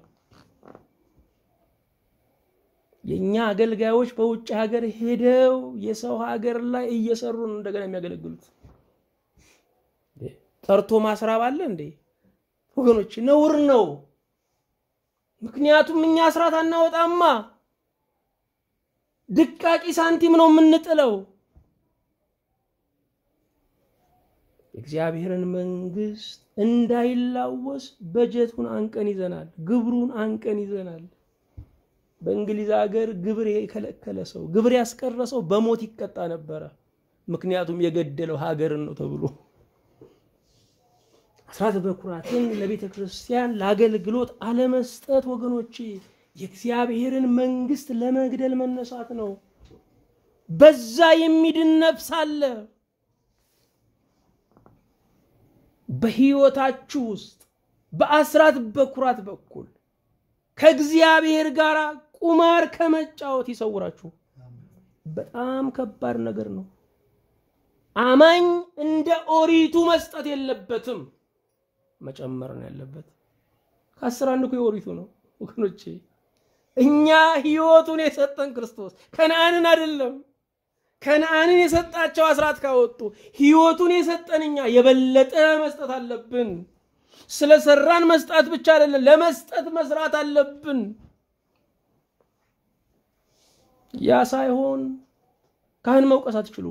የእኛ አገልጋዮች በውጭ ሀገር ሄደው የሰው ሀገር ላይ እየሰሩ ነው እንደገና የሚያገለግሉት። ጠርቶ ማስራብ አለ እንዴ ወገኖች? ነውር ነው። ምክንያቱም እኛ አስራት አናወጣማ፣ ድቃቂ ሳንቲም ነው የምንጥለው። የእግዚአብሔርን መንግስት እንዳይላወስ በጀቱን አንቀን ይዘናል። ግብሩን አንቀን ይዘናል። በእንግሊዝ ሀገር ግብር የከለከለ ሰው ግብር ያስቀረ ሰው በሞት ይቀጣ ነበረ። ምክንያቱም የገደለው ሀገርን ነው ተብሎ አስራት በኩራትን ለቤተ ክርስቲያን ለአገልግሎት አለመስጠት ወገኖች የእግዚአብሔርን መንግስት ለመግደል መነሳት ነው። በዛ የሚድን ነፍስ አለ። በህይወታችሁ ውስጥ በአስራት በኩራት በኩል ከእግዚአብሔር ጋር ቁማር ከመጫወት ይሰውራችሁ። በጣም ከባድ ነገር ነው። አማኝ እንደ ኦሪቱ መስጠት የለበትም፣ መጨመር ነው ያለበት። ከአስር አንድ እኮ የኦሪቱ ነው ወገኖቼ። እኛ ህይወቱን የሰጠን ክርስቶስ ከነአንን አይደለም። ከነአንን የሰጣቸው አስራት ካወጡ ህይወቱን የሰጠንኛ የበለጠ መስጠት አለብን። ስለ ሰራን መስጣት ብቻ አይደለም፣ ለመስጠት መስራት አለብን። ያ ሳይሆን ካህን መውቀስ አትችሉ።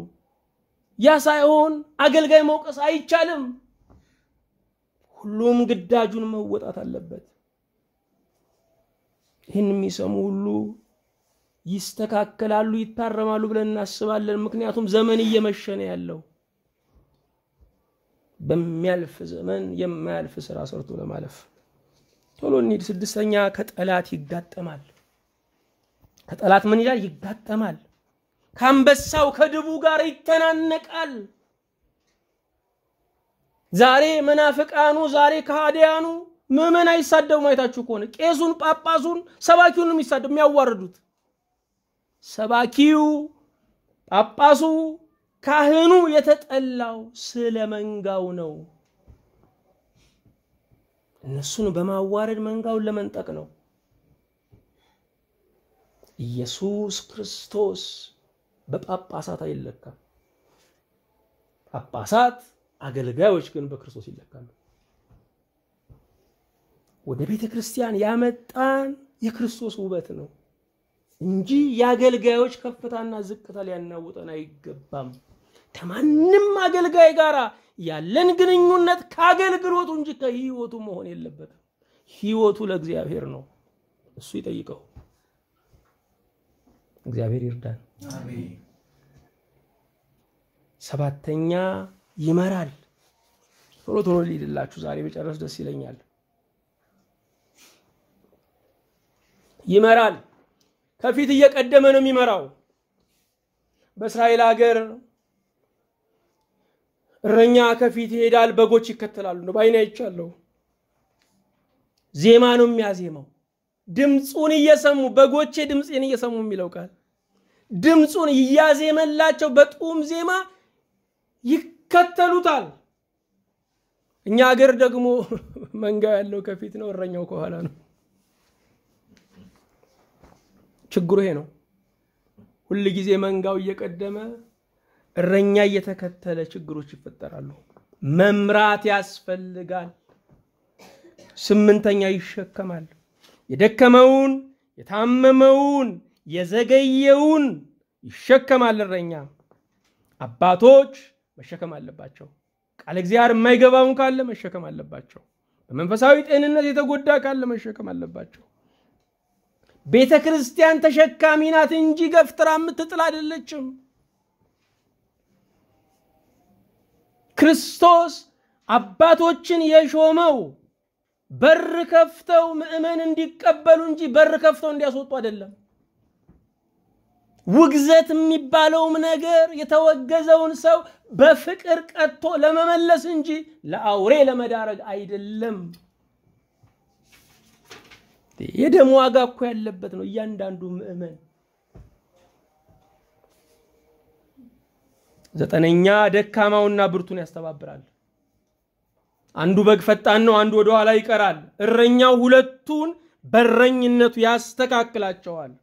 ያ ሳይሆን አገልጋይ መውቀስ አይቻልም። ሁሉም ግዳጁን መወጣት አለበት። ይህን የሚሰሙ ሁሉ ይስተካከላሉ፣ ይታረማሉ ብለን እናስባለን። ምክንያቱም ዘመን እየመሸነ ያለው። በሚያልፍ ዘመን የማያልፍ ስራ ሰርቶ ለማለፍ ቶሎ እንሂድ። ስድስተኛ ከጠላት ይጋጠማል። ከጠላት ምን ይላል? ይጋጠማል። ከአንበሳው ከድቡ ጋር ይተናነቃል። ዛሬ መናፍቃኑ፣ ዛሬ ከሃዲያኑ ምዕመን አይሳደቡ ማየታችሁ ከሆነ ቄሱን፣ ጳጳሱን፣ ሰባኪውንም ይሳደብ የሚያዋርዱት ሰባኪው፣ ጳጳሱ፣ ካህኑ የተጠላው ስለ መንጋው ነው። እነሱን በማዋረድ መንጋውን ለመንጠቅ ነው። ኢየሱስ ክርስቶስ በጳጳሳት አይለካም። ጳጳሳት አገልጋዮች ግን በክርስቶስ ይለካሉ። ወደ ቤተ ክርስቲያን ያመጣን የክርስቶስ ውበት ነው። እንጂ የአገልጋዮች ከፍታና ዝቅታ ሊያናውጠን አይገባም። ከማንም አገልጋይ ጋር ያለን ግንኙነት ከአገልግሎቱ እንጂ ከህይወቱ መሆን የለበትም። ህይወቱ ለእግዚአብሔር ነው፣ እሱ ይጠይቀው። እግዚአብሔር ይርዳን። ሰባተኛ ይመራል። ቶሎ ቶሎ ሊድላችሁ ዛሬ መጨረስ ደስ ይለኛል። ይመራል ከፊት እየቀደመ ነው የሚመራው። በእስራኤል ሀገር እረኛ ከፊት ይሄዳል፣ በጎች ይከተላሉ ነው ባይን አይቻለሁ። ዜማ ነው የሚያዜመው። ድምፁን እየሰሙ በጎቼ ድምፄን እየሰሙ የሚለው ቃል ድምፁን እያዜመላቸው በጡም ዜማ ይከተሉታል። እኛ አገር ደግሞ መንጋ ያለው ከፊት ነው፣ እረኛው ከኋላ ነው። ችግሩ ይሄ ነው። ሁል ጊዜ መንጋው እየቀደመ እረኛ እየተከተለ ችግሮች ይፈጠራሉ። መምራት ያስፈልጋል። ስምንተኛ ይሸከማል። የደከመውን፣ የታመመውን፣ የዘገየውን ይሸከማል እረኛ። አባቶች መሸከም አለባቸው። ቃል እግዚአብሔር የማይገባውን ካለ መሸከም አለባቸው። በመንፈሳዊ ጤንነት የተጎዳ ካለ መሸከም አለባቸው። ቤተ ክርስቲያን ተሸካሚ ናት እንጂ ገፍትራ የምትጥል አይደለችም። ክርስቶስ አባቶችን የሾመው በር ከፍተው ምእመን እንዲቀበሉ እንጂ በር ከፍተው እንዲያስወጡ አይደለም። ውግዘት የሚባለውም ነገር የተወገዘውን ሰው በፍቅር ቀጥቶ ለመመለስ እንጂ ለአውሬ ለመዳረግ አይደለም። የደም ዋጋ እኮ ያለበት ነው እያንዳንዱ ምዕመን። ዘጠነኛ ደካማውና ብርቱን ያስተባብራል። አንዱ በግ ፈጣን ነው፣ አንዱ ወደኋላ ይቀራል። እረኛው ሁለቱን በረኝነቱ ያስተካክላቸዋል።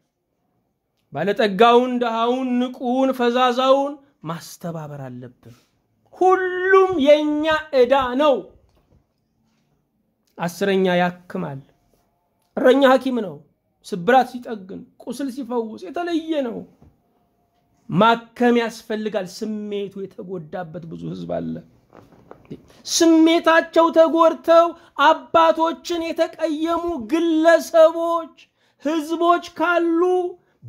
ባለጠጋውን፣ ድሃውን፣ ንቁውን፣ ፈዛዛውን ማስተባበር አለብን። ሁሉም የእኛ ዕዳ ነው። አስረኛ ያክማል እረኛ ሐኪም ነው። ስብራት ሲጠግን፣ ቁስል ሲፈውስ የተለየ ነው። ማከም ያስፈልጋል። ስሜቱ የተጎዳበት ብዙ ህዝብ አለ። ስሜታቸው ተጎድተው አባቶችን የተቀየሙ ግለሰቦች፣ ህዝቦች ካሉ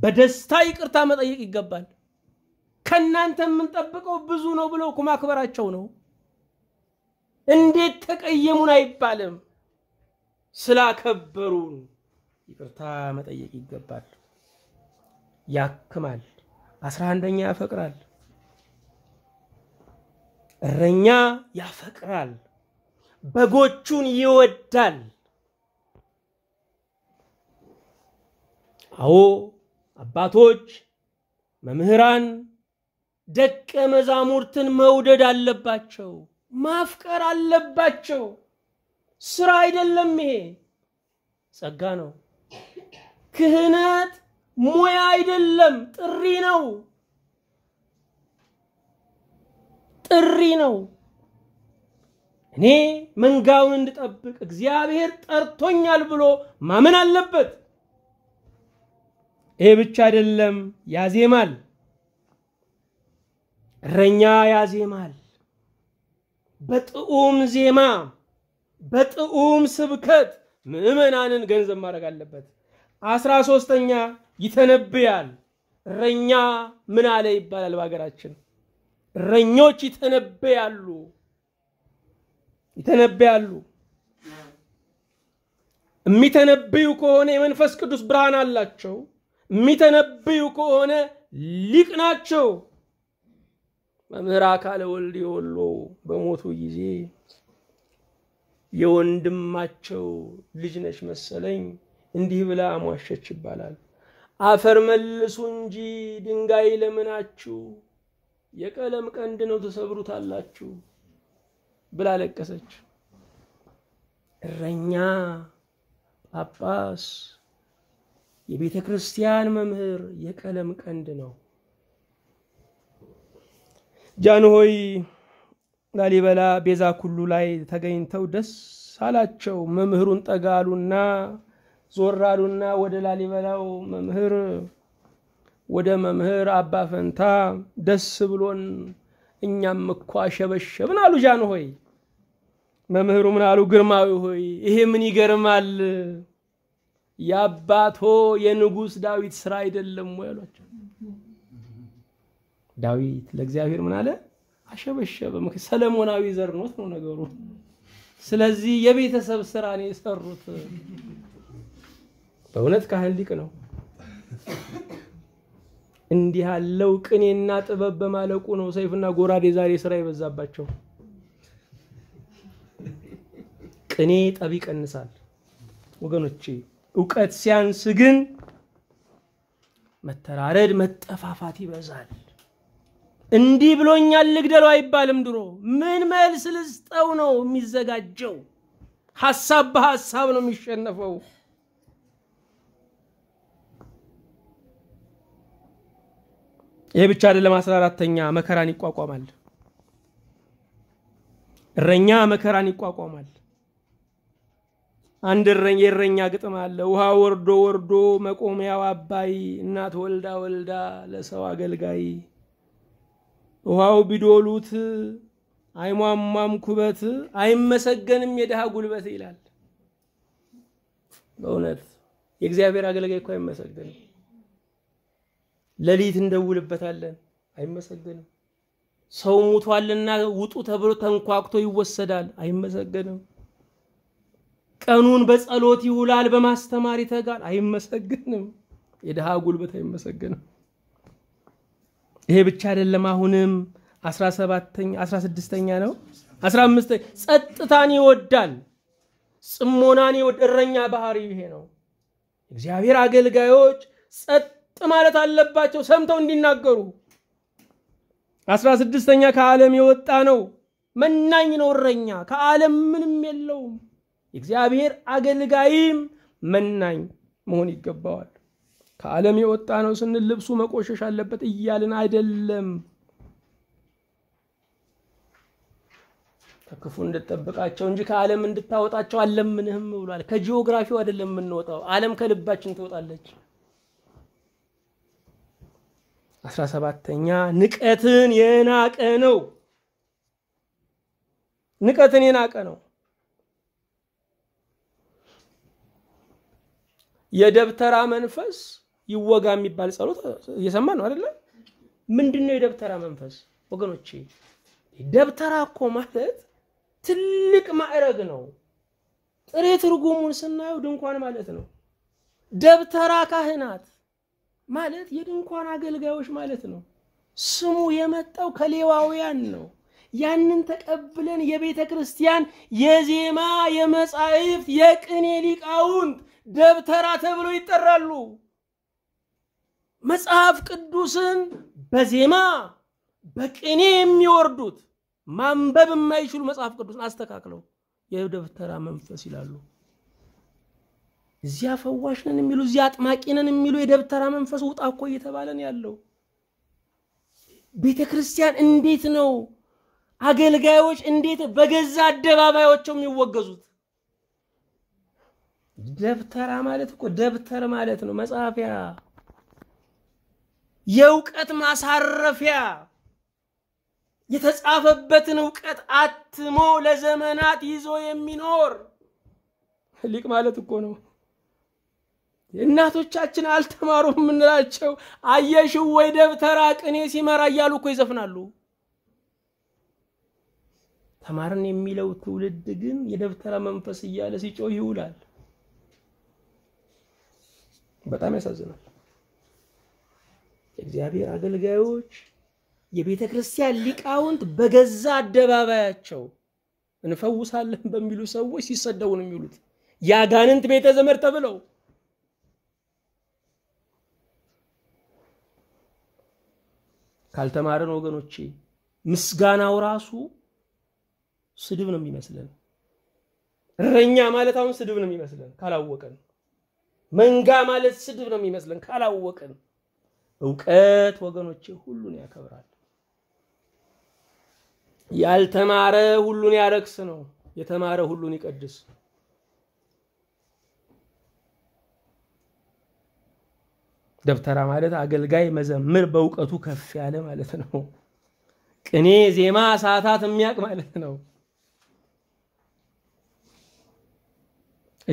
በደስታ ይቅርታ መጠየቅ ይገባል። ከእናንተ የምንጠብቀው ብዙ ነው ብለው እኮ ማክበራቸው ነው። እንዴት ተቀየሙን አይባልም። ስላከበሩን ይቅርታ መጠየቅ ይገባል። ያክማል። አስራ አንደኛ ያፈቅራል። እረኛ ያፈቅራል። በጎቹን ይወዳል። አዎ አባቶች፣ መምህራን ደቀ መዛሙርትን መውደድ አለባቸው፣ ማፍቀር አለባቸው። ስራ አይደለም። ይሄ ጸጋ ነው። ክህነት ሙያ አይደለም፣ ጥሪ ነው። ጥሪ ነው። እኔ መንጋውን እንድጠብቅ እግዚአብሔር ጠርቶኛል ብሎ ማመን አለበት። ይሄ ብቻ አይደለም፣ ያዜማል። እረኛ ያዜማል በጥዑም ዜማ በጥዑም ስብከት ምእመናንን ገንዘብ ማድረግ አለበት። አስራ ሶስተኛ ይተነብያል። እረኛ ምን አለ ይባላል በሀገራችን። እረኞች ይተነብያሉ ይተነብያሉ። የሚተነብዩ ከሆነ የመንፈስ ቅዱስ ብርሃን አላቸው። የሚተነብዩ ከሆነ ሊቅ ናቸው። መምህር አካለ ወልድ የወሎ በሞቱ ጊዜ የወንድማቸው ልጅ ነች መሰለኝ እንዲህ ብላ አሟሸች ይባላል። አፈር መልሱ እንጂ ድንጋይ ለምናችሁ የቀለም ቀንድ ነው ተሰብሩታላችሁ ብላ ለቀሰች። እረኛ፣ ጳጳስ፣ የቤተ ክርስቲያን መምህር የቀለም ቀንድ ነው። ጃንሆይ ላሊበላ ቤዛ ኩሉ ላይ ተገኝተው ደስ አላቸው። መምህሩን ጠጋ አሉና ዞር አሉና ወደ ላሊበላው መምህር ወደ መምህር አባ ፈንታ ደስ ብሎን እኛም እኮ አሸበሸብን አሉ። ጃን ሆይ መምህሩ ምን አሉ? ግርማዊ ሆይ ይሄ ምን ይገርማል? የአባቶ የንጉሥ ዳዊት ስራ አይደለም ወይ አሏቸው። ዳዊት ለእግዚአብሔር ምን አለ? አሸበሸበ። ሰለሞናዊ ዘርኖት ነው ነገሩ። ስለዚህ የቤተሰብ ስራ ነው የሰሩት። በእውነት ካህን ሊቅ ነው። እንዲህ ያለው ቅኔና ጥበብ በማለቁ ነው ሰይፍና ጎራዴ ዛሬ ስራ የበዛባቸው። ቅኔ ጠብ ይቀንሳል ወገኖቼ። እውቀት ሲያንስ ግን መተራረድ፣ መጠፋፋት ይበዛል። እንዲህ ብሎኛል ልግደለው አይባልም። ድሮ ምን መልስ ልስጠው ነው የሚዘጋጀው። ሀሳብ በሀሳብ ነው የሚሸነፈው። ይህ ብቻ አይደለም። አስራ አራተኛ መከራን ይቋቋማል። እረኛ መከራን ይቋቋማል። አንድ የእረኛ ግጥም አለ። ውሃ ወርዶ ወርዶ መቆሚያው አባይ እናት ወልዳ ወልዳ ለሰው አገልጋይ ውሃው ቢዶሉት አይሟሟም ኩበት፣ አይመሰገንም የድሃ ጉልበት ይላል። በእውነት የእግዚአብሔር አገልጋይ እኮ አይመሰገንም። ሌሊት እንደውልበታለን፣ አይመሰገንም። ሰው ሙቷልና ውጡ ተብሎ ተንኳኩቶ ይወሰዳል፣ አይመሰገንም። ቀኑን በጸሎት ይውላል፣ በማስተማር ይተጋል፣ አይመሰገንም። የድሃ ጉልበት አይመሰገንም። ይሄ ብቻ አይደለም። አሁንም 17 16ኛ ነው 15 ጸጥታን ይወዳል፣ ጽሞናን ይወዳል። እረኛ ባህሪ ይሄ ነው። እግዚአብሔር አገልጋዮች ጸጥ ማለት አለባቸው ሰምተው እንዲናገሩ። 16ኛ ከዓለም የወጣ ነው። መናኝ ነው እረኛ፣ ከዓለም ምንም የለውም። እግዚአብሔር አገልጋይም መናኝ መሆን ይገባዋል። ከዓለም የወጣ ነው ስንል ልብሱ መቆሸሽ አለበት እያልን አይደለም። ከክፉ እንድጠብቃቸው እንጂ ከዓለም እንድታወጣቸው አለምንህም ብሏል። ከጂኦግራፊው አይደለም የምንወጣው፣ ዓለም ከልባችን ትወጣለች። አስራ ሰባተኛ ንቀትን የናቀ ነው። ንቀትን የናቀ ነው። የደብተራ መንፈስ ይወጋ የሚባል ጸሎት እየሰማ ነው አይደለ? ምንድነው የደብተራ መንፈስ ወገኖቼ? ደብተራ እኮ ማለት ትልቅ ማዕረግ ነው። ጥሬ ትርጉሙን ስናየው ድንኳን ማለት ነው። ደብተራ ካህናት ማለት የድንኳን አገልጋዮች ማለት ነው። ስሙ የመጣው ከሌዋውያን ነው። ያንን ተቀብለን የቤተ ክርስቲያን የዜማ የመጻሕፍት የቅኔ ሊቃውንት ደብተራ ተብሎ ይጠራሉ። መጽሐፍ ቅዱስን በዜማ በቅኔ የሚወርዱት ማንበብ የማይችሉ መጽሐፍ ቅዱስን አስተካክለው የደብተራ መንፈስ ይላሉ። እዚያ ፈዋሽ ነን የሚሉ እዚያ አጥማቂ ነን የሚሉ የደብተራ መንፈስ ውጣ እኮ እየተባለን ያለው ቤተ ክርስቲያን እንዴት ነው አገልጋዮች እንዴት በገዛ አደባባያቸው የሚወገዙት? ደብተራ ማለት እኮ ደብተር ማለት ነው መጻፊያ የእውቀት ማሳረፊያ የተጻፈበትን እውቀት አትሞ ለዘመናት ይዞ የሚኖር ሊቅ ማለት እኮ ነው። እናቶቻችን አልተማሩም የምንላቸው አየሽው ወይ ደብተራ ቅኔ ሲመራ እያሉ እኮ ይዘፍናሉ። ተማርን የሚለው ትውልድ ግን የደብተራ መንፈስ እያለ ሲጮህ ይውላል። በጣም ያሳዝናል። የእግዚአብሔር አገልጋዮች፣ የቤተ ክርስቲያን ሊቃውንት በገዛ አደባባያቸው እንፈውሳለን በሚሉ ሰዎች ሲሰደቡ ነው የሚውሉት። የአጋንንት ቤተ ዘመድ ተብለው ካልተማረን ወገኖቼ ምስጋናው ራሱ ስድብ ነው የሚመስለን። እረኛ ማለት አሁን ስድብ ነው የሚመስለን ካላወቀን። መንጋ ማለት ስድብ ነው የሚመስለን ካላወቀን። እውቀት ወገኖቼ ሁሉን ያከብራል። ያልተማረ ሁሉን ያረክስ ነው፣ የተማረ ሁሉን ይቀድስ። ደብተራ ማለት አገልጋይ መዘምር በእውቀቱ ከፍ ያለ ማለት ነው። ቅኔ፣ ዜማ፣ ሰዓታት የሚያውቅ ማለት ነው።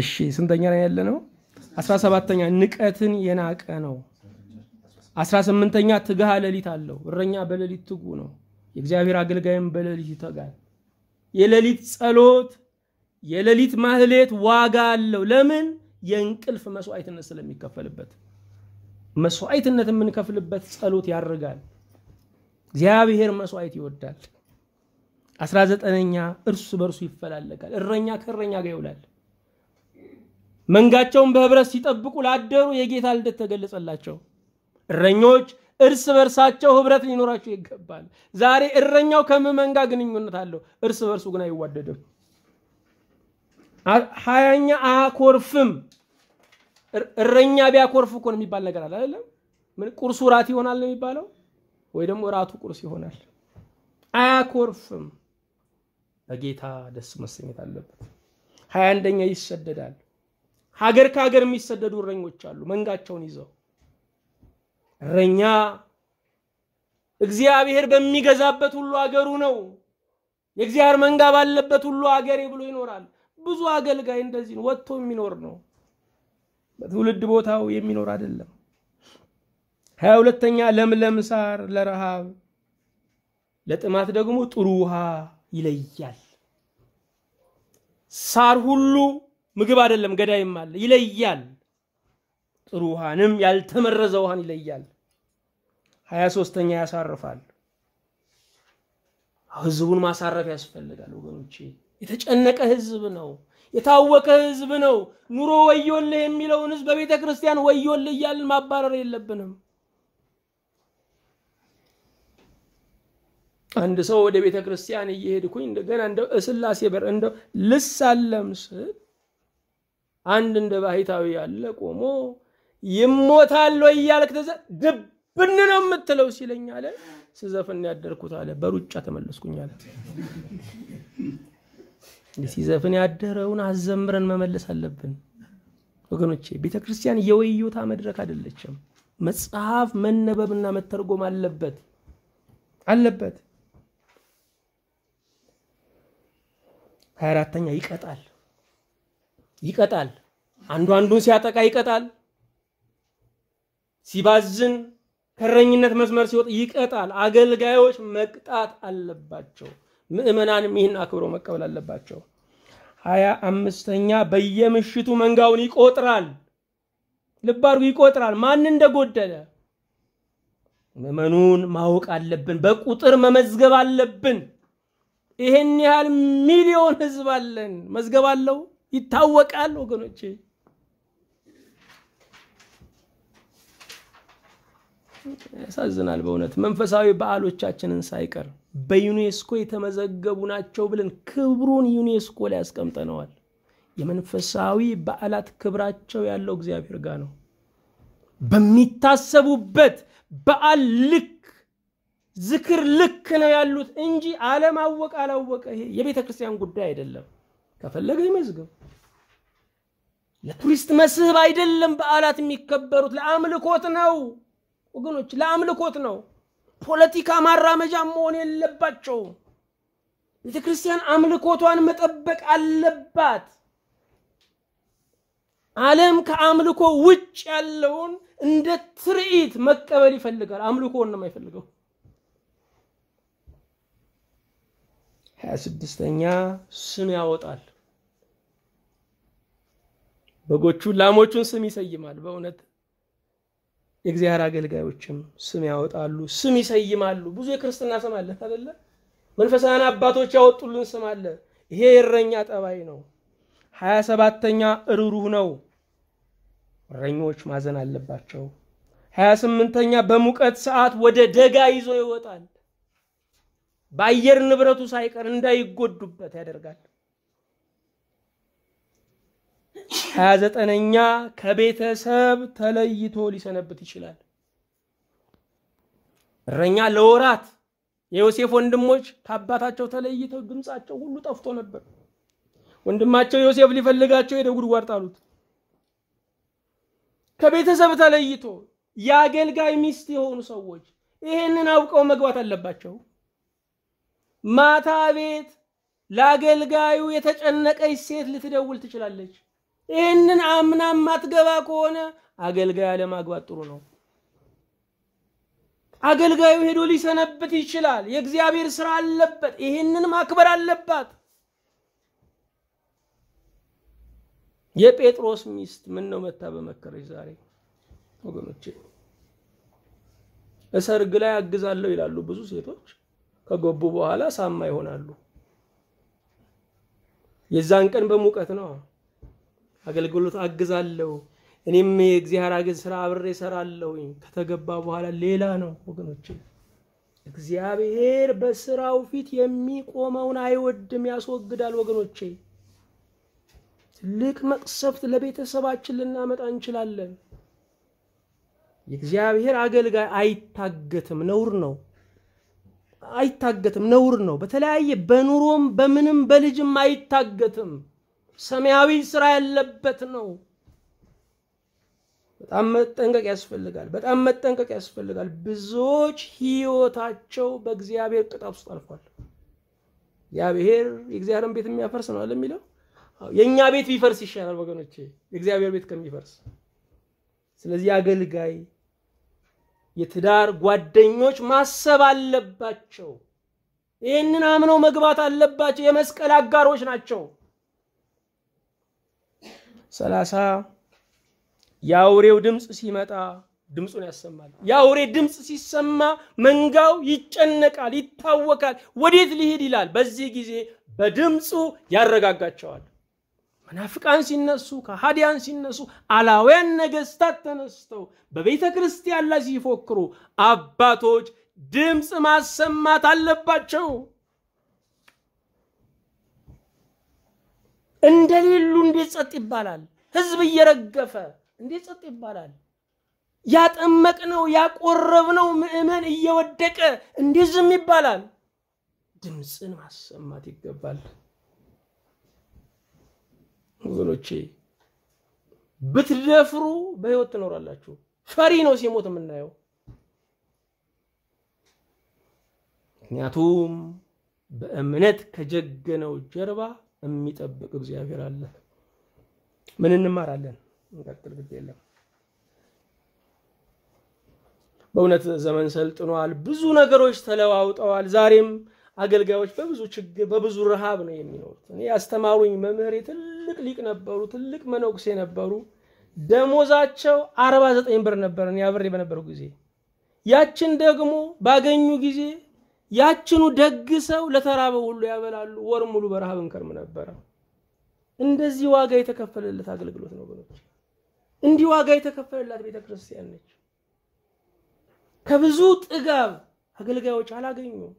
እሺ ስንተኛ ላይ ያለ ነው? አስራ ሰባተኛ ንቀትን የናቀ ነው። አስራ ስምንተኛ ትግሃ ሌሊት አለው። እረኛ በሌሊት ትጉ ነው። የእግዚአብሔር አገልጋይም በሌሊት ይተጋል። የሌሊት ጸሎት፣ የሌሊት ማህሌት ዋጋ አለው። ለምን? የእንቅልፍ መስዋዕትነት ስለሚከፈልበት። መስዋዕትነት የምንከፍልበት ጸሎት ያርጋል። እግዚአብሔር መስዋዕት ይወዳል። አስራ ዘጠነኛ እርሱ በእርሱ ይፈላለጋል። እረኛ ከእረኛ ጋር ይውላል። መንጋቸውን በህብረት ሲጠብቁ ላደሩ የጌታ ልደት ተገለጸላቸው። እረኞች እርስ በርሳቸው ህብረት ሊኖራቸው ይገባል። ዛሬ እረኛው ከምዕመን ጋር ግንኙነት አለው፣ እርስ በርሱ ግን አይዋደድም። ሀያኛ አያኮርፍም። እረኛ ቢያኮርፍ እኮ ነው የሚባል ነገር አለ አይደለም? ምን ቁርሱ ራት ይሆናል ነው የሚባለው፣ ወይ ደግሞ ራቱ ቁርስ ይሆናል። አያኮርፍም። በጌታ ደስ መሰኘት አለበት። ሀያ አንደኛ ይሰደዳል። ሀገር ከሀገር የሚሰደዱ እረኞች አሉ መንጋቸውን ይዘው እረኛ እግዚአብሔር በሚገዛበት ሁሉ አገሩ ነው። የእግዚአብሔር መንጋ ባለበት ሁሉ አገሬ ብሎ ይኖራል። ብዙ አገልጋይ እንደዚህ ወጥቶ የሚኖር ነው። በትውልድ ቦታው የሚኖር አይደለም። ሀያ ሁለተኛ ለምለም ሳር ለረሃብ ለጥማት ደግሞ ጥሩ ውሃ ይለያል። ሳር ሁሉ ምግብ አይደለም ገዳይም አለ ይለያል። ጥሩ ውሃንም ያልተመረዘ ውሃን ይለያል። ሀያ ሶስተኛ ያሳርፋል። ህዝቡን ማሳረፍ ያስፈልጋል ወገኖቼ። የተጨነቀ ህዝብ ነው። የታወቀ ህዝብ ነው። ኑሮ ወዮልህ የሚለውን ህዝብ በቤተ ክርስቲያን ወዮልህ እያልን ማባረር የለብንም። አንድ ሰው ወደ ቤተ ክርስቲያን እየሄድኩኝ እንደገና እንደ ስላሴ በር እንደ ልሳለም ስል አንድ እንደ ባህታዊ ያለ ቆሞ ይሞታል ወይ እያልክ ተዘ ድብን ነው የምትለው ሲለኝ አለ። ስዘፍን ያደርኩት አለ። በሩጫ ተመለስኩኝ አለ። ሲዘፍን ያደረውን አዘምረን መመለስ አለብን ወገኖቼ። ቤተ ክርስቲያን የወዮታ መድረክ አይደለችም። መጽሐፍ መነበብና መተርጎም አለበት አለበት። ሀያ አራተኛ ይቀጣል ይቀጣል። አንዱ አንዱን ሲያጠቃ ይቀጣል። ሲባዝን ከረኝነት መስመር ሲወጥ ይቀጣል። አገልጋዮች መቅጣት አለባቸው። ምእመናንም ይህን አክብሮ መቀበል አለባቸው። ሀያ አምስተኛ በየምሽቱ መንጋውን ይቆጥራል። ልብ አድርጉ፣ ይቆጥራል። ማን እንደጎደለ ምእመኑን ማወቅ አለብን። በቁጥር መመዝገብ አለብን። ይሄን ያህል ሚሊዮን ህዝብ አለን። መዝገብ አለው፣ ይታወቃል ወገኖቼ። ያሳዝናል በእውነት መንፈሳዊ በዓሎቻችንን ሳይቀር በዩኔስኮ የተመዘገቡ ናቸው ብለን ክብሩን ዩኔስኮ ላይ ያስቀምጠነዋል። የመንፈሳዊ በዓላት ክብራቸው ያለው እግዚአብሔር ጋር ነው። በሚታሰቡበት በዓል ልክ ዝክር ልክ ነው ያሉት እንጂ አለማወቅ አላወቀ ይሄ የቤተ ክርስቲያን ጉዳይ አይደለም። ከፈለገ ይመዝገብ። ለቱሪስት መስህብ አይደለም። በዓላት የሚከበሩት ለአምልኮት ነው። ወገኖች ለአምልኮት ነው። ፖለቲካ ማራመጃ መሆን የለባቸው ቤተ ክርስቲያን አምልኮቷን መጠበቅ አለባት። ዓለም ከአምልኮ ውጭ ያለውን እንደ ትርኢት መቀበል ይፈልጋል። አምልኮን ነው የማይፈልገው። ሀያ ስድስተኛ ስም ያወጣል። በጎቹን ላሞቹን ስም ይሰይማል። በእውነት የእግዚአብሔር አገልጋዮችም ስም ያወጣሉ፣ ስም ይሰይማሉ። ብዙ የክርስትና ስም አለ አይደለ? መንፈሳውያን አባቶች ያወጡልን ስም አለ። ይሄ የእረኛ ጠባይ ነው። ሀያ ሰባተኛ እሩሩህ ነው። እረኞች ማዘን አለባቸው። ሀያ ስምንተኛ በሙቀት ሰዓት ወደ ደጋ ይዞ ይወጣል። በአየር ንብረቱ ሳይቀር እንዳይጎዱበት ያደርጋል። ሀያ ዘጠነኛ ከቤተሰብ ተለይቶ ሊሰነብት ይችላል። እረኛ ለወራት የዮሴፍ ወንድሞች ከአባታቸው ተለይተው ድምፃቸው ሁሉ ጠፍቶ ነበር። ወንድማቸው ዮሴፍ ሊፈልጋቸው ሄደ፣ ጉድጓድ ጣሉት። ከቤተሰብ ተለይቶ የአገልጋይ ሚስት የሆኑ ሰዎች ይህንን አውቀው መግባት አለባቸው። ማታ ቤት ለአገልጋዩ የተጨነቀች ሴት ልትደውል ትችላለች። ይህንን አምና ማትገባ ከሆነ አገልጋይ አለማግባት ጥሩ ነው። አገልጋዩ ሄዶ ሊሰነብት ይችላል። የእግዚአብሔር ስራ አለበት። ይህንን ማክበር አለባት። የጴጥሮስ ሚስት ምን ነው መታ በመከረች ዛሬ ወገኖቼ እሰርግ ላይ አግዛለሁ ይላሉ ብዙ ሴቶች ከገቡ በኋላ ሳማ ይሆናሉ። የዛን ቀን በሙቀት ነው። አገልግሎት አግዛለሁ። እኔም የእግዚአብሔር አገዝ ስራ አብሬ እሰራለሁኝ። ከተገባ በኋላ ሌላ ነው ወገኖች። እግዚአብሔር በስራው ፊት የሚቆመውን አይወድም፣ ያስወግዳል። ወገኖቼ ትልቅ መቅሰፍት ለቤተሰባችን ልናመጣ እንችላለን። የእግዚአብሔር አገልጋይ አይታገትም፣ ነውር ነው። አይታገትም፣ ነውር ነው። በተለያየ በኑሮም በምንም በልጅም አይታገትም። ሰማያዊ ስራ ያለበት ነው። በጣም መጠንቀቅ ያስፈልጋል። በጣም መጠንቀቅ ያስፈልጋል። ብዙዎች ህይወታቸው በእግዚአብሔር ቅጣት ውስጥ አልፏል። እግዚአብሔር የእግዚአብሔርን ቤት የሚያፈርስ ነው አለ የሚለው። የእኛ ቤት ቢፈርስ ይሻላል ወገኖቼ፣ የእግዚአብሔር ቤት ከሚፈርስ። ስለዚህ አገልጋይ የትዳር ጓደኞች ማሰብ አለባቸው። ይህንን አምነው መግባት አለባቸው። የመስቀል አጋሮች ናቸው። ሰላሳ የአውሬው ድምፅ ሲመጣ ድምፁን ያሰማል። የአውሬ ድምፅ ሲሰማ መንጋው ይጨነቃል፣ ይታወካል፣ ወዴት ሊሄድ ይላል። በዚህ ጊዜ በድምፁ ያረጋጋቸዋል። መናፍቃን ሲነሱ፣ ከሃዲያን ሲነሱ፣ አላውያን ነገስታት ተነስተው በቤተ ክርስቲያን ላይ ሲፎክሩ አባቶች ድምፅ ማሰማት አለባቸው። እንደሌሉ እንዴት ጸጥ ይባላል? ህዝብ እየረገፈ እንዴት ጸጥ ይባላል? ያጠመቅነው ያቆረብነው ምእመን እየወደቀ እንዴት ዝም ይባላል? ድምፅን ማሰማት ይገባል። ወገኖቼ ብትደፍሩ በህይወት ትኖራላችሁ። ፈሪ ነው ሲሞት የምናየው። ምክንያቱም በእምነት ከጀገነው ጀርባ የሚጠብቅ እግዚአብሔር አለ። ምን እንማራለን? እንቀጥል። ግድ የለም በእውነት ዘመን ሰልጥኗል። ብዙ ነገሮች ተለዋውጠዋል። ዛሬም አገልጋዮች በብዙ ችግር በብዙ ረሃብ ነው የሚኖሩት። እኔ ያስተማሩኝ መምህሬ ትልቅ ሊቅ ነበሩ፣ ትልቅ መነኩሴ ነበሩ። ደሞዛቸው አርባ ዘጠኝ ብር ነበር እኔ አብሬ በነበረው ጊዜ። ያችን ደግሞ ባገኙ ጊዜ ያችኑ ደግ ሰው ለተራበው ሁሉ ያበላሉ። ወር ሙሉ በረሃብ እንከርም ነበረ። እንደዚህ ዋጋ የተከፈለለት አገልግሎት ነው ብሎች እንዲህ ዋጋ የተከፈለላት ቤተ ክርስቲያን ነች። ከብዙ ጥጋብ አገልጋዮች አላገኙም።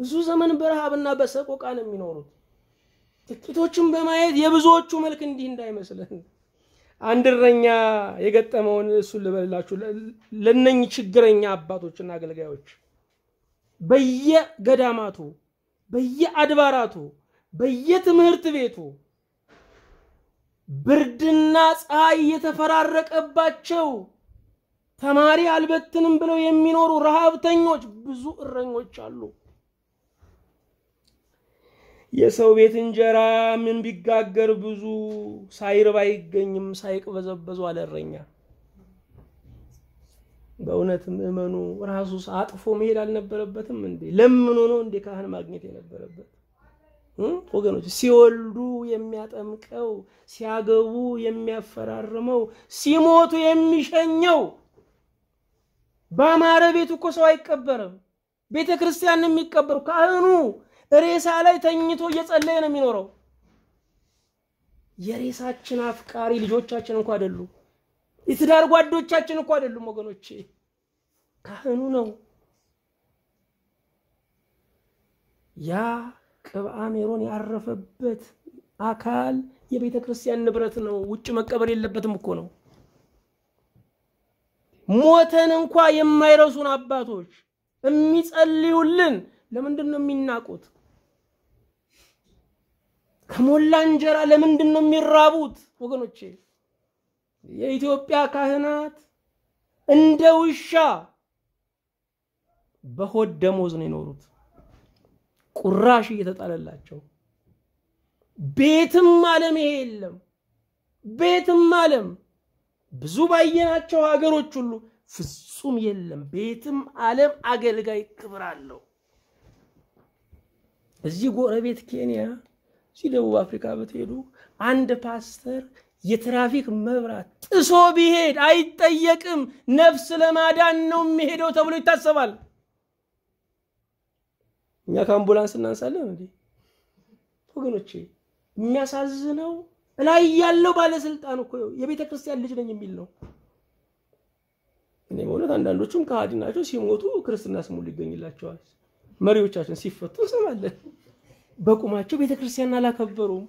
ብዙ ዘመን በረሃብና በሰቆቃ ነው የሚኖሩት። ጥቂቶችን በማየት የብዙዎቹ መልክ እንዲህ እንዳይመስለን። አንድ እረኛ የገጠመውን እሱን ልበልላችሁ ለነኝ ችግረኛ አባቶችና አገልጋዮች በየገዳማቱ፣ በየአድባራቱ፣ በየትምህርት ቤቱ ብርድና ፀሐይ የተፈራረቀባቸው ተማሪ አልበትንም ብለው የሚኖሩ ረሃብተኞች ብዙ እረኞች አሉ። የሰው ቤት እንጀራ ምን ቢጋገር ብዙ ሳይርባ አይገኝም፣ ሳይቅበዘበዙ አለ እረኛ። በእውነት ምእመኑ ራሱ አጥፎ መሄድ አልነበረበትም እንዴ? ለምኑ ነው እንዴ ካህን ማግኘት የነበረበት? ወገኖች ሲወልዱ የሚያጠምቀው፣ ሲያገቡ የሚያፈራርመው፣ ሲሞቱ የሚሸኘው በአማረ ቤት እኮ ሰው አይቀበርም። ቤተ ክርስቲያን የሚቀበሩ። ካህኑ ሬሳ ላይ ተኝቶ እየጸለየ ነው የሚኖረው። የሬሳችን አፍቃሪ ልጆቻችን እንኳ አይደሉም። የትዳር ጓዶቻችን እኮ አይደሉም ወገኖቼ፣ ካህኑ ነው። ያ ቅብአ ሜሮን ያረፈበት አካል የቤተ ክርስቲያን ንብረት ነው። ውጭ መቀበር የለበትም እኮ ነው። ሞተን እንኳ የማይረሱን አባቶች የሚጸልዩልን ለምንድን ነው የሚናቁት? ከሞላ እንጀራ ለምንድን ነው የሚራቡት ወገኖቼ? የኢትዮጵያ ካህናት እንደ ውሻ በሆድ ደሞዝ ነው የኖሩት። ቁራሽ እየተጣለላቸው ቤትም አለም ይሄ የለም ቤትም አለም ብዙ ባየናቸው ሀገሮች ሁሉ ፍጹም የለም። ቤትም አለም አገልጋይ ክብር አለው። እዚህ ጎረቤት ኬንያ፣ እዚህ ደቡብ አፍሪካ ብትሄዱ አንድ ፓስተር የትራፊክ መብራት ጥሶ ቢሄድ አይጠየቅም። ነፍስ ለማዳን ነው የሚሄደው ተብሎ ይታሰባል። እኛ ከአምቡላንስ እናንሳለን እንዴ? ወገኖቼ የሚያሳዝነው እላይ ያለው ባለስልጣን እኮ የቤተ ክርስቲያን ልጅ ነኝ የሚል ነው። እኔ በእውነት አንዳንዶቹም ከሃዲ ናቸው። ሲሞቱ ክርስትና ስሙ ሊገኝላቸዋል። መሪዎቻችን ሲፈቱ እንሰማለን። በቁማቸው ቤተክርስቲያን አላከበሩም።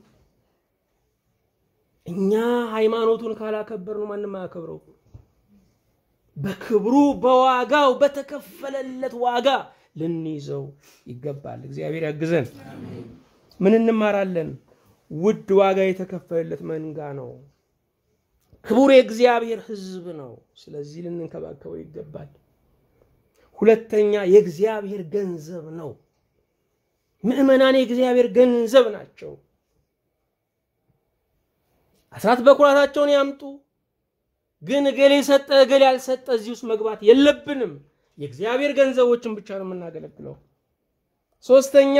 እኛ ሃይማኖቱን ካላከበር ነው ማንም አያከብረው። በክብሩ በዋጋው በተከፈለለት ዋጋ ልንይዘው ይገባል። እግዚአብሔር ያግዘን። ምን እንማራለን? ውድ ዋጋ የተከፈለለት መንጋ ነው። ክቡር የእግዚአብሔር ሕዝብ ነው። ስለዚህ ልንንከባከበው ይገባል። ሁለተኛ የእግዚአብሔር ገንዘብ ነው። ምእመናን የእግዚአብሔር ገንዘብ ናቸው። አስራት በኩራታቸውን ያምጡ። ግን እገሌ ሰጠ እገሌ ያልሰጠ እዚህ ውስጥ መግባት የለብንም። የእግዚአብሔር ገንዘቦችን ብቻ ነው የምናገለግለው። ሶስተኛ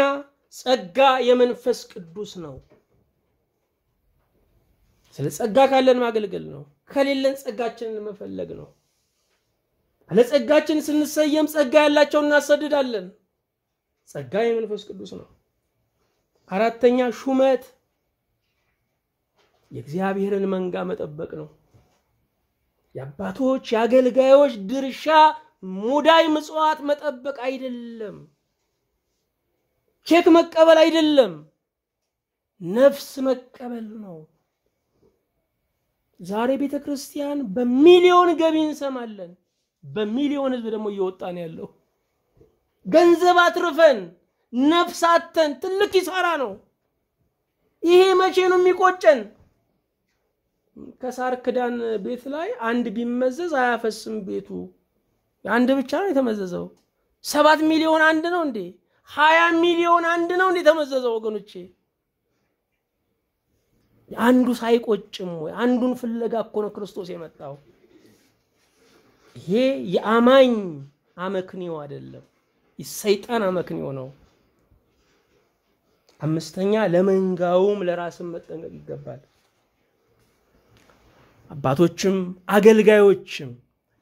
ጸጋ የመንፈስ ቅዱስ ነው። ስለ ጸጋ ካለን ማገልገል ነው። ከሌለን ጸጋችንን መፈለግ ነው። አለጸጋችን ስንሰየም ጸጋ ያላቸው እናሰድዳለን። ጸጋ የመንፈስ ቅዱስ ነው። አራተኛ ሹመት የእግዚአብሔርን መንጋ መጠበቅ ነው። የአባቶች የአገልጋዮች ድርሻ ሙዳይ ምጽዋት መጠበቅ አይደለም፣ ቼክ መቀበል አይደለም፣ ነፍስ መቀበል ነው። ዛሬ ቤተ ክርስቲያን በሚሊዮን ገቢ እንሰማለን፣ በሚሊዮን ህዝብ ደግሞ እየወጣ ነው ያለው። ገንዘብ አትርፈን ነፍስ አተን ትልቅ ይሰራ ነው። ይሄ መቼ ነው የሚቆጨን? ከሳር ክዳን ቤት ላይ አንድ ቢመዘዝ አያፈስም ቤቱ። አንድ ብቻ ነው የተመዘዘው። ሰባት ሚሊዮን አንድ ነው እንዴ? ሀያ ሚሊዮን አንድ ነው እንዴ የተመዘዘው? ወገኖቼ አንዱ ሳይቆጭም ወይ አንዱን ፍለጋ እኮ ነው ክርስቶስ የመጣው። ይሄ የአማኝ አመክንዮ አይደለም፣ የሰይጣን አመክንዮ ነው። አምስተኛ ለመንጋውም ለራስም መጠንቀቅ ይገባል። አባቶችም አገልጋዮችም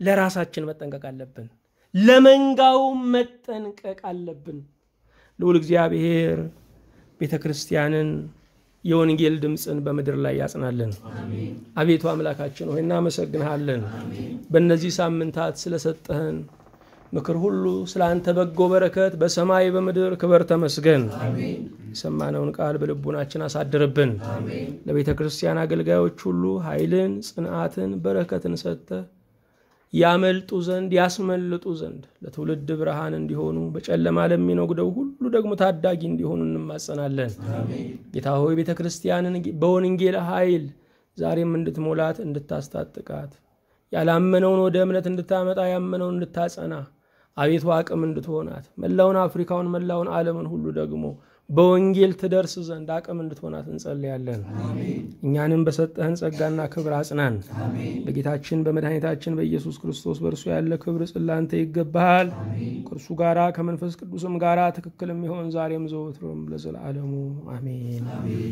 ለራሳችን መጠንቀቅ አለብን። ለመንጋው መጠንቀቅ አለብን። ልዑል እግዚአብሔር ቤተ ክርስቲያንን የወንጌል ድምፅን በምድር ላይ ያጽናለን። አቤቱ አምላካችን ሆይ እናመሰግንሃለን፣ በእነዚህ ሳምንታት ስለሰጠህን ምክር ሁሉ ስለ አንተ በጎ በረከት በሰማይ በምድር ክበር ተመስገን። የሰማነውን ቃል በልቡናችን አሳድርብን። ለቤተ ክርስቲያን አገልጋዮች ሁሉ ኃይልን፣ ጽንዓትን፣ በረከትን ሰጥተ ያመልጡ ዘንድ ያስመልጡ ዘንድ ለትውልድ ብርሃን እንዲሆኑ በጨለማ ለሚነጉደው ሁሉ ደግሞ ታዳጊ እንዲሆኑ እንማጸናለን። ጌታ ሆይ ቤተ ክርስቲያንን በወንጌል ኃይል ዛሬም እንድትሞላት እንድታስታጥቃት ያላመነውን ወደ እምነት እንድታመጣ ያመነውን እንድታጸና አቤቱ አቅም እንድትሆናት መላውን አፍሪካውን መላውን ዓለምን ሁሉ ደግሞ በወንጌል ትደርስ ዘንድ አቅም እንድትሆናት እንጸልያለን። እኛንም በሰጠህን ጸጋና ክብር አጽናን። በጌታችን በመድኃኒታችን በኢየሱስ ክርስቶስ በእርሱ ያለ ክብር ጽላንተ ይገባሃል። ከእርሱ ጋር ከመንፈስ ቅዱስም ጋራ ትክክል የሚሆን ዛሬም ዘወትሮም ለዘላለሙ አሜን።